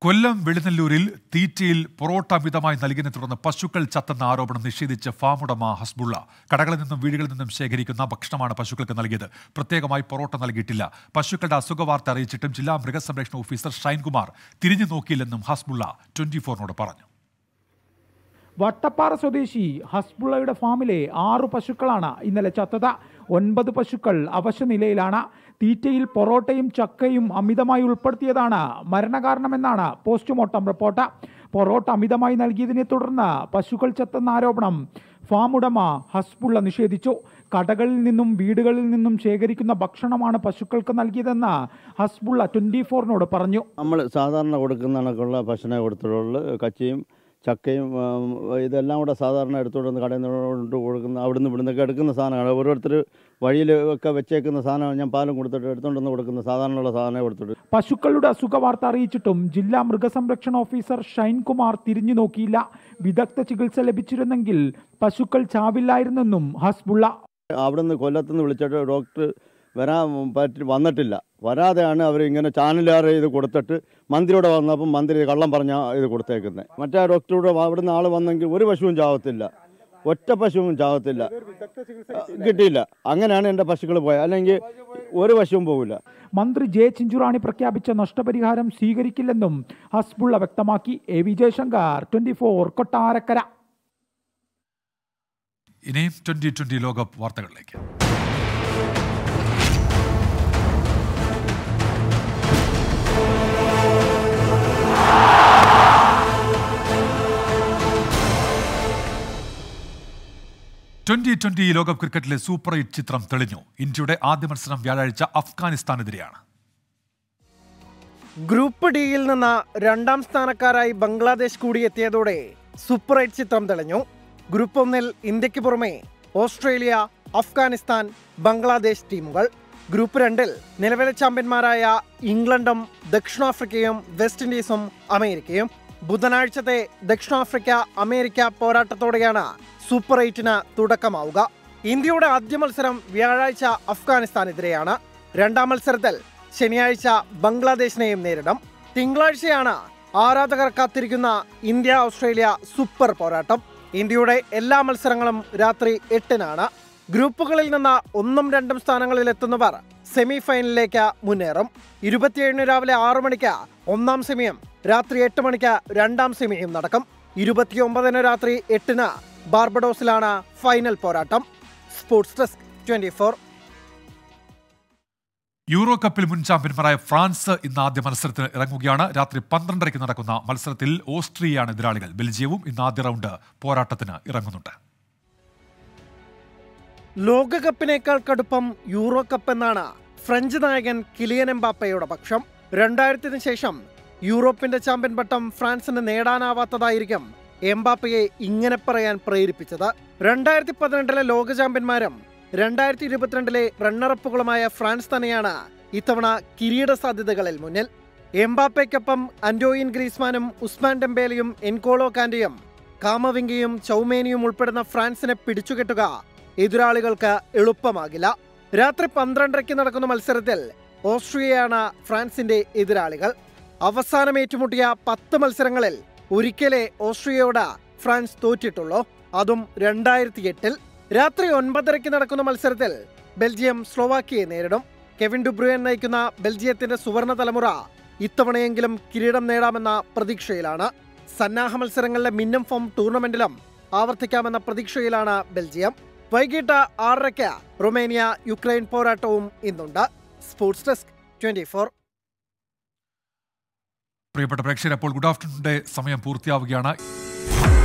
കൊല്ലം വെളുന്നല്ലൂരിൽ തീറ്റയിൽ പൊറോട്ട മിതമായി നൽകിയതിനെ തുടർന്ന് പശുക്കൾ ചത്തെന്ന ആരോപണം നിഷേധിച്ച ഫാം ഉടമ ഹസ്ബുള്ള കടകളിൽ നിന്നും വീടുകളിൽ നിന്നും ശേഖരിക്കുന്ന ഭക്ഷണമാണ് പശുക്കൾക്ക് നൽകിയത് പ്രത്യേകമായി പൊറോട്ട നൽകിയിട്ടില്ല പശുക്കളുടെ അസുഖ വാർത്ത അറിയിച്ചിട്ടും ജില്ലാ മൃഗസംരക്ഷണ ഓഫീസർ ഷൈൻകുമാർ തിരിഞ്ഞു നോക്കിയില്ലെന്നും ഹസ്ബുള്ള ട്വന്റി ഫോറിനോട് പറഞ്ഞു വട്ടപ്പാറ സ്വദേശി ഹസ്ബുള്ളയുടെ ഫാമിലെ ആറു പശുക്കളാണ് ഇന്നലെ ചത്തത ഒൻപത് പശുക്കൾ അവശനിലയിലാണ് തീറ്റയിൽ പൊറോട്ടയും ചക്കയും അമിതമായി ഉൾപ്പെടുത്തിയതാണ് മരണകാരണമെന്നാണ് പോസ്റ്റ്മോർട്ടം റിപ്പോർട്ട് പൊറോട്ട അമിതമായി നൽകിയതിനെ തുടർന്ന് പശുക്കൾ ചത്തെന്ന ആരോപണം ഫാം ഉടമ ഹസ്ബുള്ള നിഷേധിച്ചു കടകളിൽ നിന്നും വീടുകളിൽ നിന്നും ശേഖരിക്കുന്ന ഭക്ഷണമാണ് പശുക്കൾക്ക് നൽകിയതെന്ന് ഹസ്ബുള്ള ട്വൻറ്റി ഫോറിനോട് പറഞ്ഞു നമ്മൾ സാധാരണ കൊടുക്കുന്ന കണക്കുള്ള ഭക്ഷണം കൊടുത്തിട്ടുള്ള കച്ചിയും ചക്കയും ഇതെല്ലാം കൂടെ സാധാരണ എടുത്തുകൊണ്ട് കടയിൽ നിന്ന് കൊടുക്കുന്ന അവിടുന്ന് ഇവിടുന്നൊക്കെ എടുക്കുന്ന സാധനമാണ് ഓരോരുത്തർ വഴിയിൽ ഒക്കെ വെച്ചേക്കുന്ന സാധനം ഞാൻ പാലും കൊടുത്തിട്ട് എടുത്തുകൊണ്ട് വന്ന് കൊടുക്കുന്ന സാധാരണയുള്ള സാധനം കൊടുത്തിട്ട് പശുക്കളുടെ അസുഖ വാർത്ത അറിയിച്ചിട്ടും ജില്ലാ മൃഗസംരക്ഷണ ഓഫീസർ ഷൈൻകുമാർ തിരിഞ്ഞു നോക്കിയില്ല വിദഗ്ധ ചികിത്സ ലഭിച്ചിരുന്നെങ്കിൽ പശുക്കൾ ചാവില്ലായിരുന്നെന്നും ഹസ്ബുള്ള അവിടുന്ന് കൊല്ലത്തുനിന്ന് വിളിച്ചിട്ട് ഡോക്ടർ വരാൻ പറ്റി വന്നിട്ടില്ല വരാതെയാണ് അവർ ഇങ്ങനെ ചാനലാർ ചെയ്ത് കൊടുത്തിട്ട് മന്ത്രിയോടെ വന്നപ്പം മന്ത്രി കള്ളം പറഞ്ഞ ഇത് കൊടുത്തേക്കുന്നത് മറ്റേ ഡോക്ടറുടെ അവിടുന്ന് ആൾ വന്നെങ്കിൽ ഒരു പശുവും ചാവത്തില്ല ഒറ്റ പശുവും ചാവത്തില്ല കിട്ടിയില്ല അങ്ങനെയാണ് എൻ്റെ പശുക്കൾ പോയത് അല്ലെങ്കിൽ ഒരു പശുവും പോകില്ല മന്ത്രി ജെ ചിഞ്ചുറാണി പ്രഖ്യാപിച്ച നഷ്ടപരിഹാരം സ്വീകരിക്കില്ലെന്നും ഹസ്ബുള്ള വ്യക്തമാക്കി A V Jayasankar twenty four Kottarakkara ഇനിയും ട്വന്റി ട്വന്റി ലോകകപ്പ് വാർത്തകളിലേക്ക് ട്വന്റി ട്വന്റി ലോകകപ്പ് ക്രിക്കറ്റിലെ സൂപ്പർ ഹിറ്റ് ചിത്രം തെളിഞ്ഞു ഇന്ത്യയുടെ ആദ്യ മത്സരം വ്യാഴാഴ്ച അഫ്ഗാനിസ്ഥാനെതിരെയാണ് ഗ്രൂപ്പ് ഡിയിൽ നിന്ന് രണ്ടാം സ്ഥാനക്കാരായി ബംഗ്ലാദേശ് കൂടിയെത്തിയതോടെ സൂപ്പർ ഹിറ്റ് ചിത്രം തെളിഞ്ഞു ഗ്രൂപ്പ് ഒന്നിൽ ഇന്ത്യക്ക് പുറമെ ഓസ്ട്രേലിയ അഫ്ഗാനിസ്ഥാൻ ബംഗ്ലാദേശ് ടീമുകൾ ഗ്രൂപ്പ് രണ്ടിൽ നിലവിലെ ചാമ്പ്യന്മാരായ ഇംഗ്ലണ്ടും ദക്ഷിണാഫ്രിക്കയും വെസ്റ്റ് ഇൻഡീസും അമേരിക്കയും ബുധനാഴ്ചത്തെ ദക്ഷിണാഫ്രിക്ക അമേരിക്ക പോരാട്ടത്തോടെയാണ് സൂപ്പർ എയ്റ്റിന് തുടക്കമാവുക ഇന്ത്യയുടെ ആദ്യ മത്സരം വ്യാഴാഴ്ച അഫ്ഗാനിസ്ഥാനെതിരെയാണ് രണ്ടാം മത്സരത്തിൽ ശനിയാഴ്ച ബംഗ്ലാദേശിനെയും നേരിടും തിങ്കളാഴ്ചയാണ് ആരാധകർ കാത്തിരിക്കുന്ന ഇന്ത്യ ഓസ്ട്രേലിയ സൂപ്പർ പോരാട്ടം ഇന്ത്യയുടെ എല്ലാ മത്സരങ്ങളും രാത്രി എട്ടിനാണ് ഗ്രൂപ്പുകളിൽ നിന്ന് ഒന്നും രണ്ടും സ്ഥാനങ്ങളിൽ എത്തുന്നവർ സെമി ഫൈനലിലേക്ക് മുന്നേറും ഇരുപത്തിയേഴിന് രാവിലെ ആറു മണിക്ക് ഒന്നാം സെമിയും രാത്രി എട്ട് മണിക്ക് രണ്ടാം സെമിയും നടക്കും ഇരുപത്തിയൊമ്പതിന് രാത്രി എട്ടിന് ബാർബഡോസിലാണ് ഫൈനൽ പോരാട്ടം sports desk twenty four euro കപ്പിൽ മുൻ ചാമ്പ്യന്മാരായ ഫ്രാൻസ് ഇന്ന് ആദ്യ മത്സരത്തിന് ഇറങ്ങുകയാണ് രാത്രി പന്ത്രണ്ടരയ്ക്ക് നടക്കുന്ന മത്സരത്തിൽ ഓസ്ട്രിയയാണ് എതിരാളികൾ ബെൽജിയവും ഇന്ന് ആദ്യ റൗണ്ട് പോരാട്ടത്തിന് ഇറങ്ങുന്നുണ്ട് ലോകകപ്പിനേക്കാൾ കടുപ്പം യൂറോ കപ്പ് എന്നാണ് ഫ്രഞ്ച് നായകൻ കിലിയൻ എംബാപ്പയുടെ പക്ഷം രണ്ടായിരത്തിന് ശേഷം യൂറോപ്പിന്റെ ചാമ്പ്യൻ പട്ടം ഫ്രാൻസിന് നേടാനാവാത്തതായിരിക്കും എംബാപ്പയെ ഇങ്ങനെ പറയാൻ പ്രേരിപ്പിച്ചത് രണ്ടായിരത്തി പതിനെട്ടിലെ ലോക ചാമ്പ്യന്മാരും രണ്ടായിരത്തി ഇരുപത്തിരണ്ടിലെ റണ്ണറപ്പുകളുമായ ഫ്രാൻസ് തന്നെയാണ് ഇത്തവണ കിരീട സാധ്യതകളിൽ മുന്നിൽ എംബാപ്പയ്ക്കൊപ്പം അന്റോയിൻ ഗ്രീസ്മാനും ഉസ്മാൻ ഡെംബേലയും എൻകോളോ കാൻഡിയും കാമവിംഗയും ചൗമേനിയും ഉൾപ്പെടുന്ന ഫ്രാൻസിനെ പിടിച്ചുകെട്ടുക എതിരാളികൾക്ക് എളുപ്പമാകില്ല രാത്രി പന്ത്രണ്ടരയ്ക്ക് നടക്കുന്ന മത്സരത്തിൽ ഓസ്ട്രിയയാണ് ഫ്രാൻസിന്റെ എതിരാളികൾ അവസാനം ഏറ്റുമുട്ടിയ പത്ത് മത്സരങ്ങളിൽ ഒരിക്കലേ ഓസ്ട്രിയയോട് ഫ്രാൻസ് തോറ്റിട്ടുള്ളൂ അതും രണ്ടായിരത്തി എട്ടിൽ രാത്രി ഒൻപതരയ്ക്ക് നടക്കുന്ന മത്സരത്തിൽ ബെൽജിയം സ്ലോവാക്കിയെ നേരിടും കെവിൻ ഡുബ്രുയൻ നയിക്കുന്ന ബെൽജിയത്തിന്റെ സുവർണ തലമുറ ഇത്തവണയെങ്കിലും കിരീടം നേടാമെന്ന പ്രതീക്ഷയിലാണ് സന്നാഹ മത്സരങ്ങളിലെ മിന്നം ഫോം ടൂർണമെന്റിലും ആവർത്തിക്കാമെന്ന പ്രതീക്ഷയിലാണ് ബെൽജിയം വൈകിട്ട് ആറരയ്ക്ക് റൊമേനിയ യുക്രൈൻ പോരാട്ടവും ഇന്നുണ്ട് സ്പോർട്സ് ഡെസ്ക് ട്വന്റി പ്രിയപ്പെട്ട പ്രേക്ഷകർ അപ്പോൾ ഗുഡ് ആഫ്റ്റർനൂൺ ഡേ സമയം പൂർത്തിയാവുകയാണ്